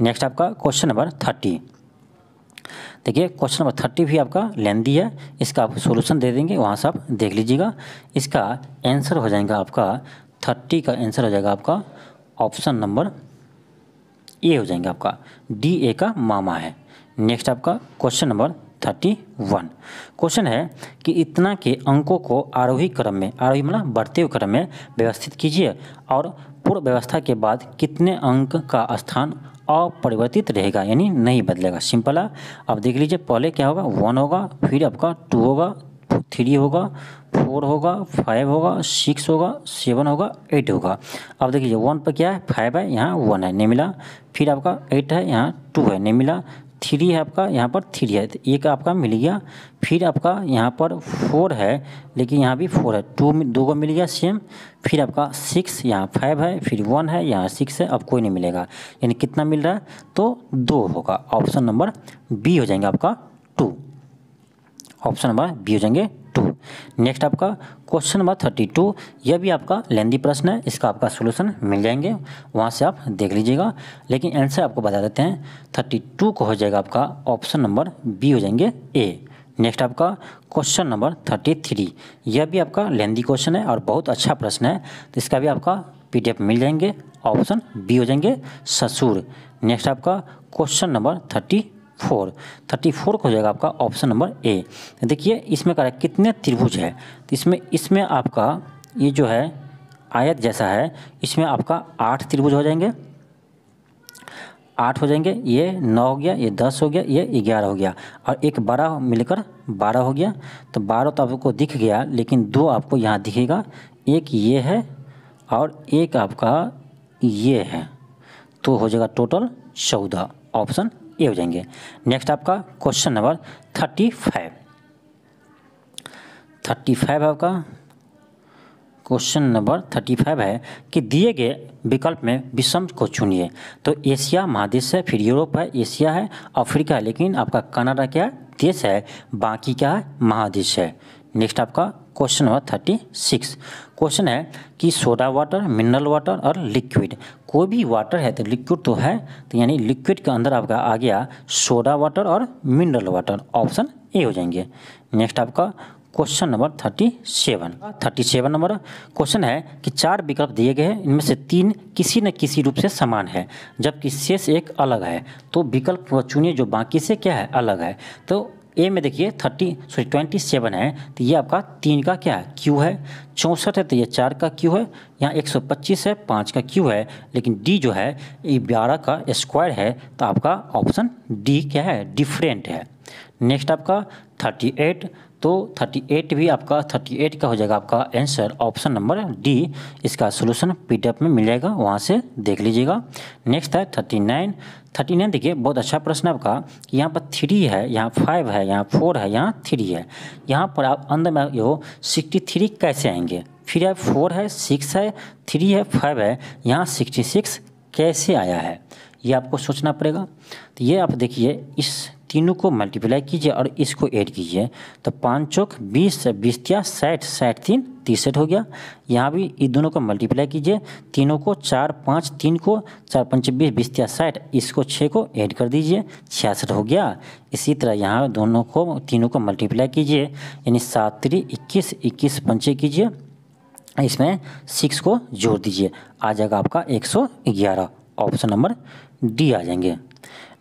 नेक्स्ट आपका क्वेश्चन नंबर थर्टी देखिए क्वेश्चन नंबर थर्टी भी आपका लेंदी है इसका आप सोल्यूशन दे देंगे वहाँ से आप देख लीजिएगा इसका आंसर हो जाएगा आपका थर्टी का आंसर हो जाएगा आपका ऑप्शन नंबर ए हो जाएगा आपका डी ए का मामा है नेक्स्ट आपका question number thirty one question है कि इतना के अंकों को आरोही क्रम में आरोही मतलब बढ़ते हुए क्रम में व्यवस्थित कीजिए और पूर्व व्यवस्था के बाद कितने अंक का स्थान अपरिवर्तित रहेगा यानी नहीं बदलेगा सिंपल है अब देख लीजिए पहले क्या होगा वन होगा फिर आपका टू होगा थ्री होगा फोर होगा फाइव होगा सिक्स होगा सेवन होगा एट होगा अब देखिए वन पर क्या है फाइव है यहाँ वन है नहीं मिला फिर आपका एट है यहाँ टू है नहीं मिला थ्री है आपका यहाँ पर थ्री है तो एक आपका मिल गया फिर आपका यहाँ पर फोर है लेकिन यहाँ भी फोर है टू दो का मिल गया सेम फिर आपका सिक्स यहाँ फाइव है फिर वन है यहाँ सिक्स है अब कोई नहीं मिलेगा यानी कितना मिल रहा है तो दो होगा ऑप्शन नंबर बी हो जाएंगे आपका टू ऑप्शन नंबर बी हो जाएंगे टू नेक्स्ट आपका क्वेश्चन नंबर थर्टी टू यह भी आपका लेंदी प्रश्न है इसका आपका सोल्यूशन मिल जाएंगे वहाँ से आप देख लीजिएगा लेकिन आंसर आपको बता देते हैं थर्टी टू को हो जाएगा आपका ऑप्शन नंबर बी हो जाएंगे ए नेक्स्ट आपका क्वेश्चन नंबर थर्टी थ्री यह भी आपका लेंदी क्वेश्चन है और बहुत अच्छा प्रश्न है तो इसका भी आपका पीडीएफ मिल जाएंगे ऑप्शन बी हो जाएंगे ससुर नेक्स्ट आपका question number thirty four thirty four हो जाएगा आपका ऑप्शन नंबर ए देखिए इसमें कह रहा है कितने त्रिभुज है तो इसमें इसमें आपका ये जो है आयत जैसा है इसमें आपका आठ त्रिभुज हो जाएंगे आठ हो जाएंगे ये नौ हो गया ये दस हो गया ये ग्यारह हो गया और एक बारह मिलकर बारह हो गया तो बारह तो आपको दिख गया लेकिन दो आपको यहाँ दिखेगा एक ये है और एक आपका ये है तो हो जाएगा टोटल चौदह ऑप्शन ये हो जाएंगे नेक्स्ट आपका question number thirty five thirty five आपका क्वेश्चन नंबर थर्टी फाइव है कि दिए गए विकल्प में विषम को चुनिए तो एशिया महादेश है फिर यूरोप है एशिया है अफ्रीका है लेकिन आपका कनाडा क्या देश है बाकी क्या है महादेश है नेक्स्ट आपका question number thirty six question है कि सोडा वाटर मिनरल वाटर और लिक्विड कोई भी वाटर है तो लिक्विड तो है तो यानी लिक्विड के अंदर आपका आ गया सोडा वाटर और मिनरल वाटर ऑप्शन ए हो जाएंगे नेक्स्ट आपका question number thirty seven thirty seven number question है कि चार विकल्प दिए गए हैं इनमें से तीन किसी न किसी रूप से समान है जबकि शेष एक अलग है तो विकल्प चुनिए जो बाकी से क्या है अलग है तो ए में देखिए थर्टी सॉरी ट्वेंटी सेवन है तो ये आपका तीन का क्या है क्यू है चौंसठ है तो ये चार का क्यू है यहाँ एक सौ पच्चीस है पाँच का क्यू है लेकिन डी जो है ये ग्यारह का स्क्वायर है तो आपका ऑप्शन डी क्या है डिफरेंट है नेक्स्ट आपका थर्टी एट तो थर्टी एट भी आपका थर्टी एट का हो जाएगा आपका आंसर ऑप्शन नंबर डी इसका सोल्यूशन एफ में मिल जाएगा वहाँ से देख लीजिएगा नेक्स्ट है थर्टी नाइन थर्टी नाइन देखिए बहुत अच्छा प्रश्न आपका यहाँ पर थ्री है यहाँ फाइव है यहाँ फोर है यहाँ थ्री है यहाँ पर आप अंदर में हो सिक्सटी थ्री कैसे आएंगे फिर है फोर है सिक्स है थ्री है फाइव है यहाँ सिक्सटी सिक्स कैसे आया है ये आपको सोचना पड़ेगा तो ये आप देखिए इस तीनों को मल्टीप्लाई कीजिए और इसको ऐड कीजिए तो पाँच चौक बीस बीस त्या साठ साठ तीन तिरसठ हो गया यहाँ भी इन दोनों को मल्टीप्लाई कीजिए तीनों को चार पाँच तीन को चार पंच बीस बीस या साठ इसको छः को ऐड कर दीजिए छियासठ हो गया इसी तरह यहाँ दोनों को तीनों को मल्टीप्लाई कीजिए यानी सात त्री इक्कीस इक्कीस पंचे कीजिए इसमें सिक्स को जोड़ दीजिए आ जाएगा आपका एक सौ ग्यारह ऑप्शन नंबर डी आ जाएंगे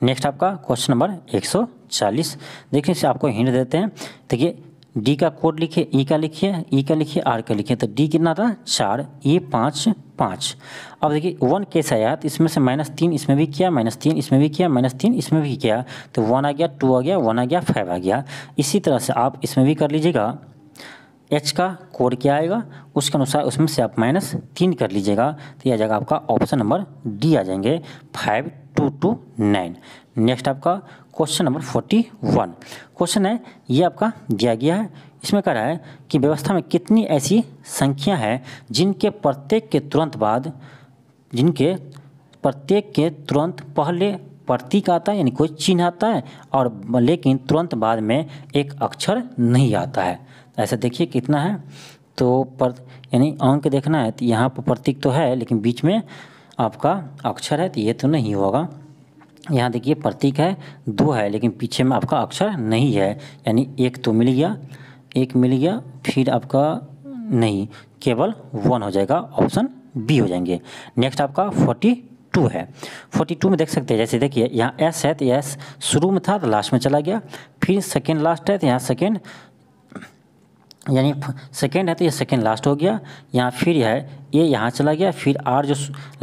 नेक्स्ट आपका क्वेश्चन नंबर 140 देखिए इसे आपको हिंट देते हैं देखिए डी का कोड लिखिए ई का लिखिए ई का लिखिए आर का लिखिए तो डी कितना था चार ए पाँच पाँच अब देखिए वन कैसे आया तो इसमें से माइनस तीन इसमें भी किया माइनस तीन इसमें भी किया माइनस तीन इसमें भी किया तो वन आ गया टू आ गया वन आ गया फाइव आ गया इसी तरह से आप इसमें भी कर लीजिएगा एच का कोड क्या आएगा उसके अनुसार उसमें से आप माइनस तीन कर लीजिएगा तो यह आ जाएगा आपका ऑप्शन नंबर डी आ जाएंगे five two two nine next आपका question number forty one question है ये आपका दिया गया है इसमें कह रहा है कि व्यवस्था में कितनी ऐसी संख्या है जिनके प्रत्येक के तुरंत बाद जिनके प्रत्येक के तुरंत पहले प्रतीक आता है यानी कोई चिन्ह आता है और लेकिन तुरंत बाद में एक अक्षर नहीं आता है ऐसा देखिए कितना है तो पर यानी अंक देखना है तो यहाँ पर प्रतीक तो है लेकिन बीच में आपका अक्षर है तो ये तो नहीं होगा यहाँ देखिए प्रतीक है दो है लेकिन पीछे में आपका अक्षर नहीं है यानी एक तो मिल गया एक मिल गया फिर आपका नहीं केवल वन हो जाएगा ऑप्शन बी हो जाएंगे नेक्स्ट आपका फोर्टी टू है फोर्टी टू में देख सकते हैं जैसे देखिए यहाँ एस है तो एस शुरू में था तो लास्ट में चला गया फिर सेकेंड लास्ट है तो यहाँ सेकेंड यानी सेकेंड है तो ये सेकेंड लास्ट हो गया यहाँ फिर यह है ये यहाँ चला गया फिर आर जो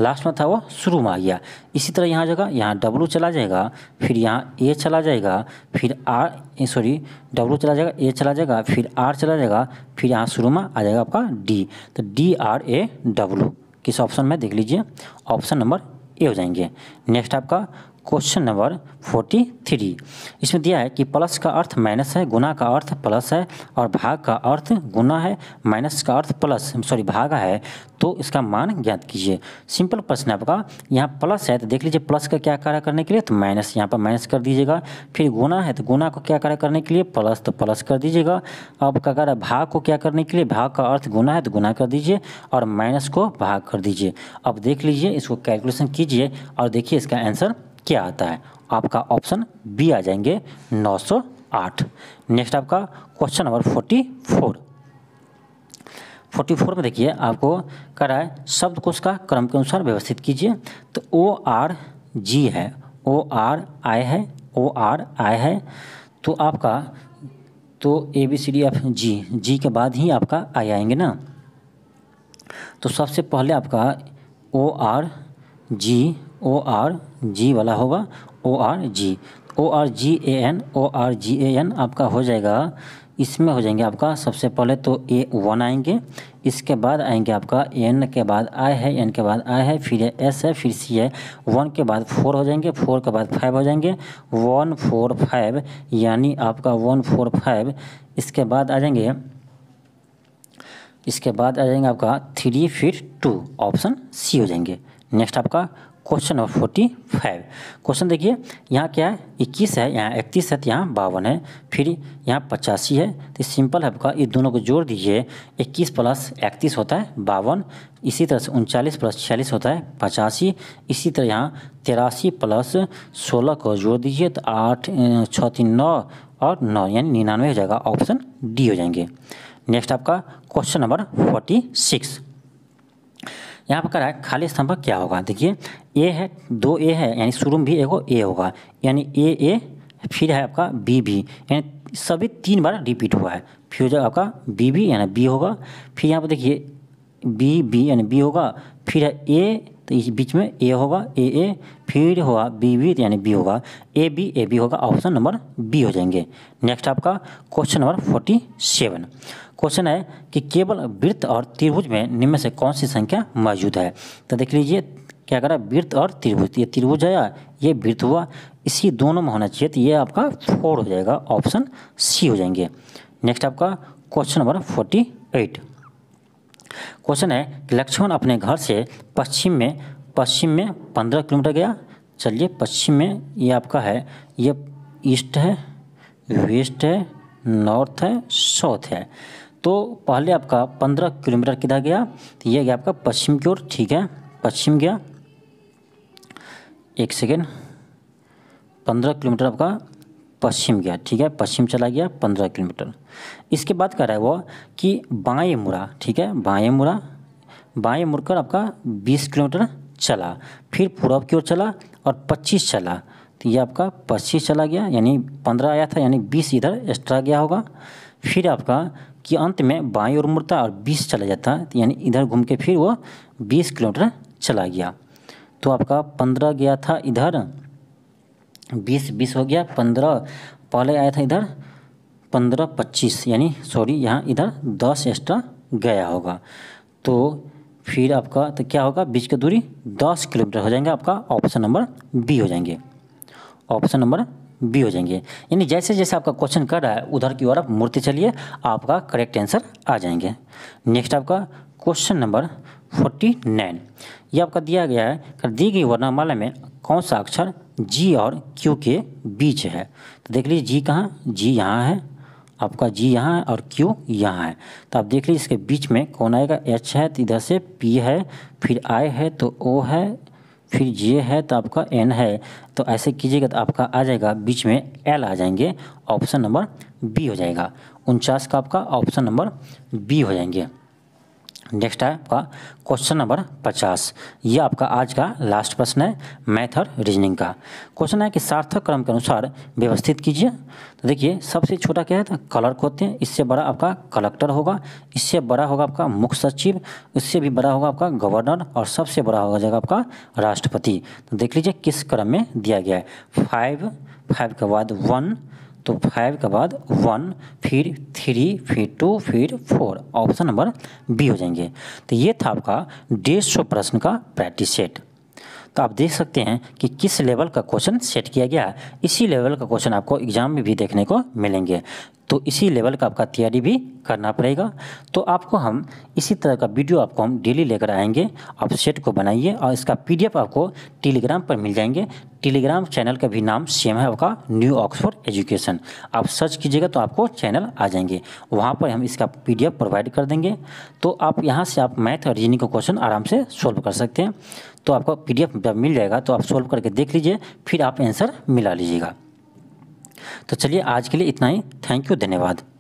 लास्ट में था वो शुरू में आ गया इसी तरह यहाँ जगह यहाँ डब्लू चला जाएगा फिर यहाँ ए चला जाएगा फिर आर सॉरी डब्लू चला जाएगा ए चला जाएगा फिर आर चला जाएगा फिर यहाँ शुरू में आ जाएगा आपका डी तो डी आर ए डब्लू किस ऑप्शन में देख लीजिए ऑप्शन नंबर ए हो जाएंगे नेक्स्ट आपका क्वेश्चन नंबर फोर्टी थ्री इसमें दिया है कि प्लस का अर्थ माइनस है गुना का अर्थ प्लस है और भाग का अर्थ गुना है माइनस का अर्थ प्लस सॉरी भागा है तो इसका मान ज्ञात कीजिए सिंपल प्रश्न आपका यहाँ प्लस है तो देख लीजिए प्लस का क्या कार्य करने के लिए तो माइनस यहाँ पर माइनस कर दीजिएगा फिर गुना है तो गुना को क्या कार्य करने के लिए प्लस तो प्लस कर दीजिएगा अब का कार्य भाग को क्या करने के लिए भाग का अर्थ गुना है तो गुना कर दीजिए और माइनस को भाग कर दीजिए अब देख लीजिए इसको कैलकुलेशन कीजिए और देखिए इसका आंसर क्या आता है आपका ऑप्शन बी आ जाएंगे 908 नेक्स्ट आपका क्वेश्चन नंबर 44 44 में देखिए आपको कह रहा है शब्दकोश का क्रम के अनुसार व्यवस्थित कीजिए तो ओ आर जी है ओ आर आई है ओ आर आई है तो आपका तो A B C D F G G के बाद ही आपका आई आएंगे ना तो सबसे पहले आपका ओ R G O R G वाला होगा O R G O R G A N O R G A N आपका हो जाएगा इसमें हो जाएंगे आपका सबसे पहले तो ए वन आएंगे इसके बाद आएंगे आपका एन के बाद आई है एन के बाद आई है फिर एस है फिर सी है वन के बाद फोर हो जाएंगे फोर के बाद फाइव हो जाएंगे वन फोर फाइव यानी आपका वन फोर फाइव इसके बाद आ जाएंगे इसके बाद आ जाएंगे आपका थ्री फिर टू ऑप्शन सी हो जाएंगे नेक्स्ट आपका question number forty five question देखिए यहाँ क्या है इक्कीस है यहाँ इकतीस है तो यहाँ बावन है फिर यहाँ पचासी है तो सिंपल है आपका ये दोनों को जोड़ दीजिए इक्कीस प्लस इकतीस होता है बावन इसी तरह से उनचालीस प्लस छियालीस होता है पचासी इसी तरह यहाँ तिरासी प्लस सोलह को जोड़ दीजिए तो आठ छः तीन नौ और नौ यानी निन्यानवे हो जाएगा ऑप्शन डी हो जाएंगे नेक्स्ट आपका क्वेश्चन नंबर फोर्टी सिक्स यहाँ पर कह रहा है खाली स्तंभक क्या होगा देखिए ए है दो ए है यानी शुरू में भी एगो ए होगा यानी ए ए फिर है आपका बी बी यानी सभी तीन बार रिपीट हुआ है फिर हो जाएगा आपका बी बी यानी बी होगा फिर यहाँ पर देखिए बी बी यानी बी होगा फिर है ए तो इस बीच में ए होगा ए ए फिर होगा बी बी तो यानी बी होगा ए बी ए बी होगा ऑप्शन नंबर बी हो जाएंगे नेक्स्ट आपका question number forty seven question है कि केवल वृत्त और त्रिभुज में निम्न से कौन सी संख्या मौजूद है तो देख लीजिए क्या करा वृत्त और त्रिभुज ये त्रिभुज है ये वृत्त हुआ इसी दोनों में होना चाहिए तो ये आपका फोर हो जाएगा ऑप्शन सी हो जाएंगे नेक्स्ट आपका question number forty eight question है कि लक्ष्मण अपने घर से पश्चिम में पश्चिम में पंद्रह किलोमीटर गया चलिए पश्चिम में ये आपका है ये ईस्ट है वेस्ट है नॉर्थ है साउथ है तो पहले आपका पंद्रह किलोमीटर किधर गया तो यह गया आपका पश्चिम की ओर ठीक है पश्चिम गया एक सेकेंड पंद्रह किलोमीटर आपका पश्चिम गया ठीक है पश्चिम चला गया पंद्रह किलोमीटर इसके बाद कह रहा है वो कि बाएं मुड़ा ठीक है बाएं मुड़ा बाएं मुड़कर आपका बीस किलोमीटर चला फिर पूरब की ओर चला और पच्चीस चला तो ये आपका पच्चीस चला गया यानी पंद्रह आया था यानी बीस इधर एक्स्ट्रा गया होगा फिर आपका कि अंत में बाई और मुड़ता और बीस चला जाता तो यानी इधर घूम के फिर वो बीस किलोमीटर चला गया तो आपका पंद्रह गया था इधर बीस बीस हो गया पंद्रह पहले आया था इधर पंद्रह पच्चीस यानी सॉरी यहाँ इधर दस एक्स्ट्रा गया होगा तो फिर आपका तो क्या होगा बीच की दूरी दस किलोमीटर हो जाएंगे आपका ऑप्शन नंबर बी हो जाएंगे ऑप्शन नंबर बी हो जाएंगे यानी जैसे जैसे आपका क्वेश्चन कर रहा है उधर की ओर आप मुड़ते चलिए आपका करेक्ट आंसर आ जाएंगे नेक्स्ट आपका क्वेश्चन नंबर फोर्टी नाइन ये आपका दिया गया है कि दी गई वर्णमाला में कौन सा अक्षर जी और क्यू के बीच है तो देख लीजिए जी कहाँ जी यहाँ है आपका जी यहाँ है और क्यू यहाँ है तो आप देख लीजिए इसके बीच में कौन आएगा एच है तो इधर से पी है फिर आई है तो ओ है फिर ये है तो आपका एन है तो ऐसे कीजिएगा तो आपका आ जाएगा बीच में एल आ जाएंगे ऑप्शन नंबर बी हो जाएगा उनचास का आपका ऑप्शन नंबर बी हो जाएंगे नेक्स्ट है आपका क्वेश्चन नंबर पचास ये आपका आज का लास्ट प्रश्न है मैथ और रीजनिंग का क्वेश्चन है कि सार्थक क्रम के अनुसार व्यवस्थित कीजिए तो देखिए सबसे छोटा क्या है तो कलर्क होते हैं इससे बड़ा आपका कलेक्टर होगा इससे बड़ा होगा आपका मुख्य सचिव इससे भी बड़ा होगा आपका गवर्नर और सबसे बड़ा होगा जाएगा आपका राष्ट्रपति तो देख लीजिए किस क्रम में दिया गया है फाइव फाइव के बाद वन तो फाइव के बाद वन फिर थ्री फिर टू फिर फोर ऑप्शन नंबर बी हो जाएंगे तो ये था आपका डेढ़ सौ प्रश्न का प्रैक्टिस सेट तो आप देख सकते हैं कि किस लेवल का क्वेश्चन सेट किया गया है इसी लेवल का क्वेश्चन आपको एग्जाम में भी देखने को मिलेंगे तो इसी लेवल का आपका तैयारी भी करना पड़ेगा तो आपको हम इसी तरह का वीडियो आपको हम डेली लेकर आएंगे आप सेट को बनाइए और इसका पीडीएफ आपको टेलीग्राम पर मिल जाएंगे टेलीग्राम चैनल का भी नाम सेम है आपका न्यू ऑक्सफोर्ड एजुकेशन आप सर्च कीजिएगा तो आपको चैनल आ जाएंगे वहाँ पर हम इसका पीडीएफ प्रोवाइड कर देंगे तो आप यहाँ से आप मैथ और रीजनिंग का क्वेश्चन आराम से सोल्व कर सकते हैं तो आपको पी जब मिल जाएगा तो आप सोल्व करके देख लीजिए फिर आप आंसर मिला लीजिएगा तो चलिए आज के लिए इतना ही थैंक यू धन्यवाद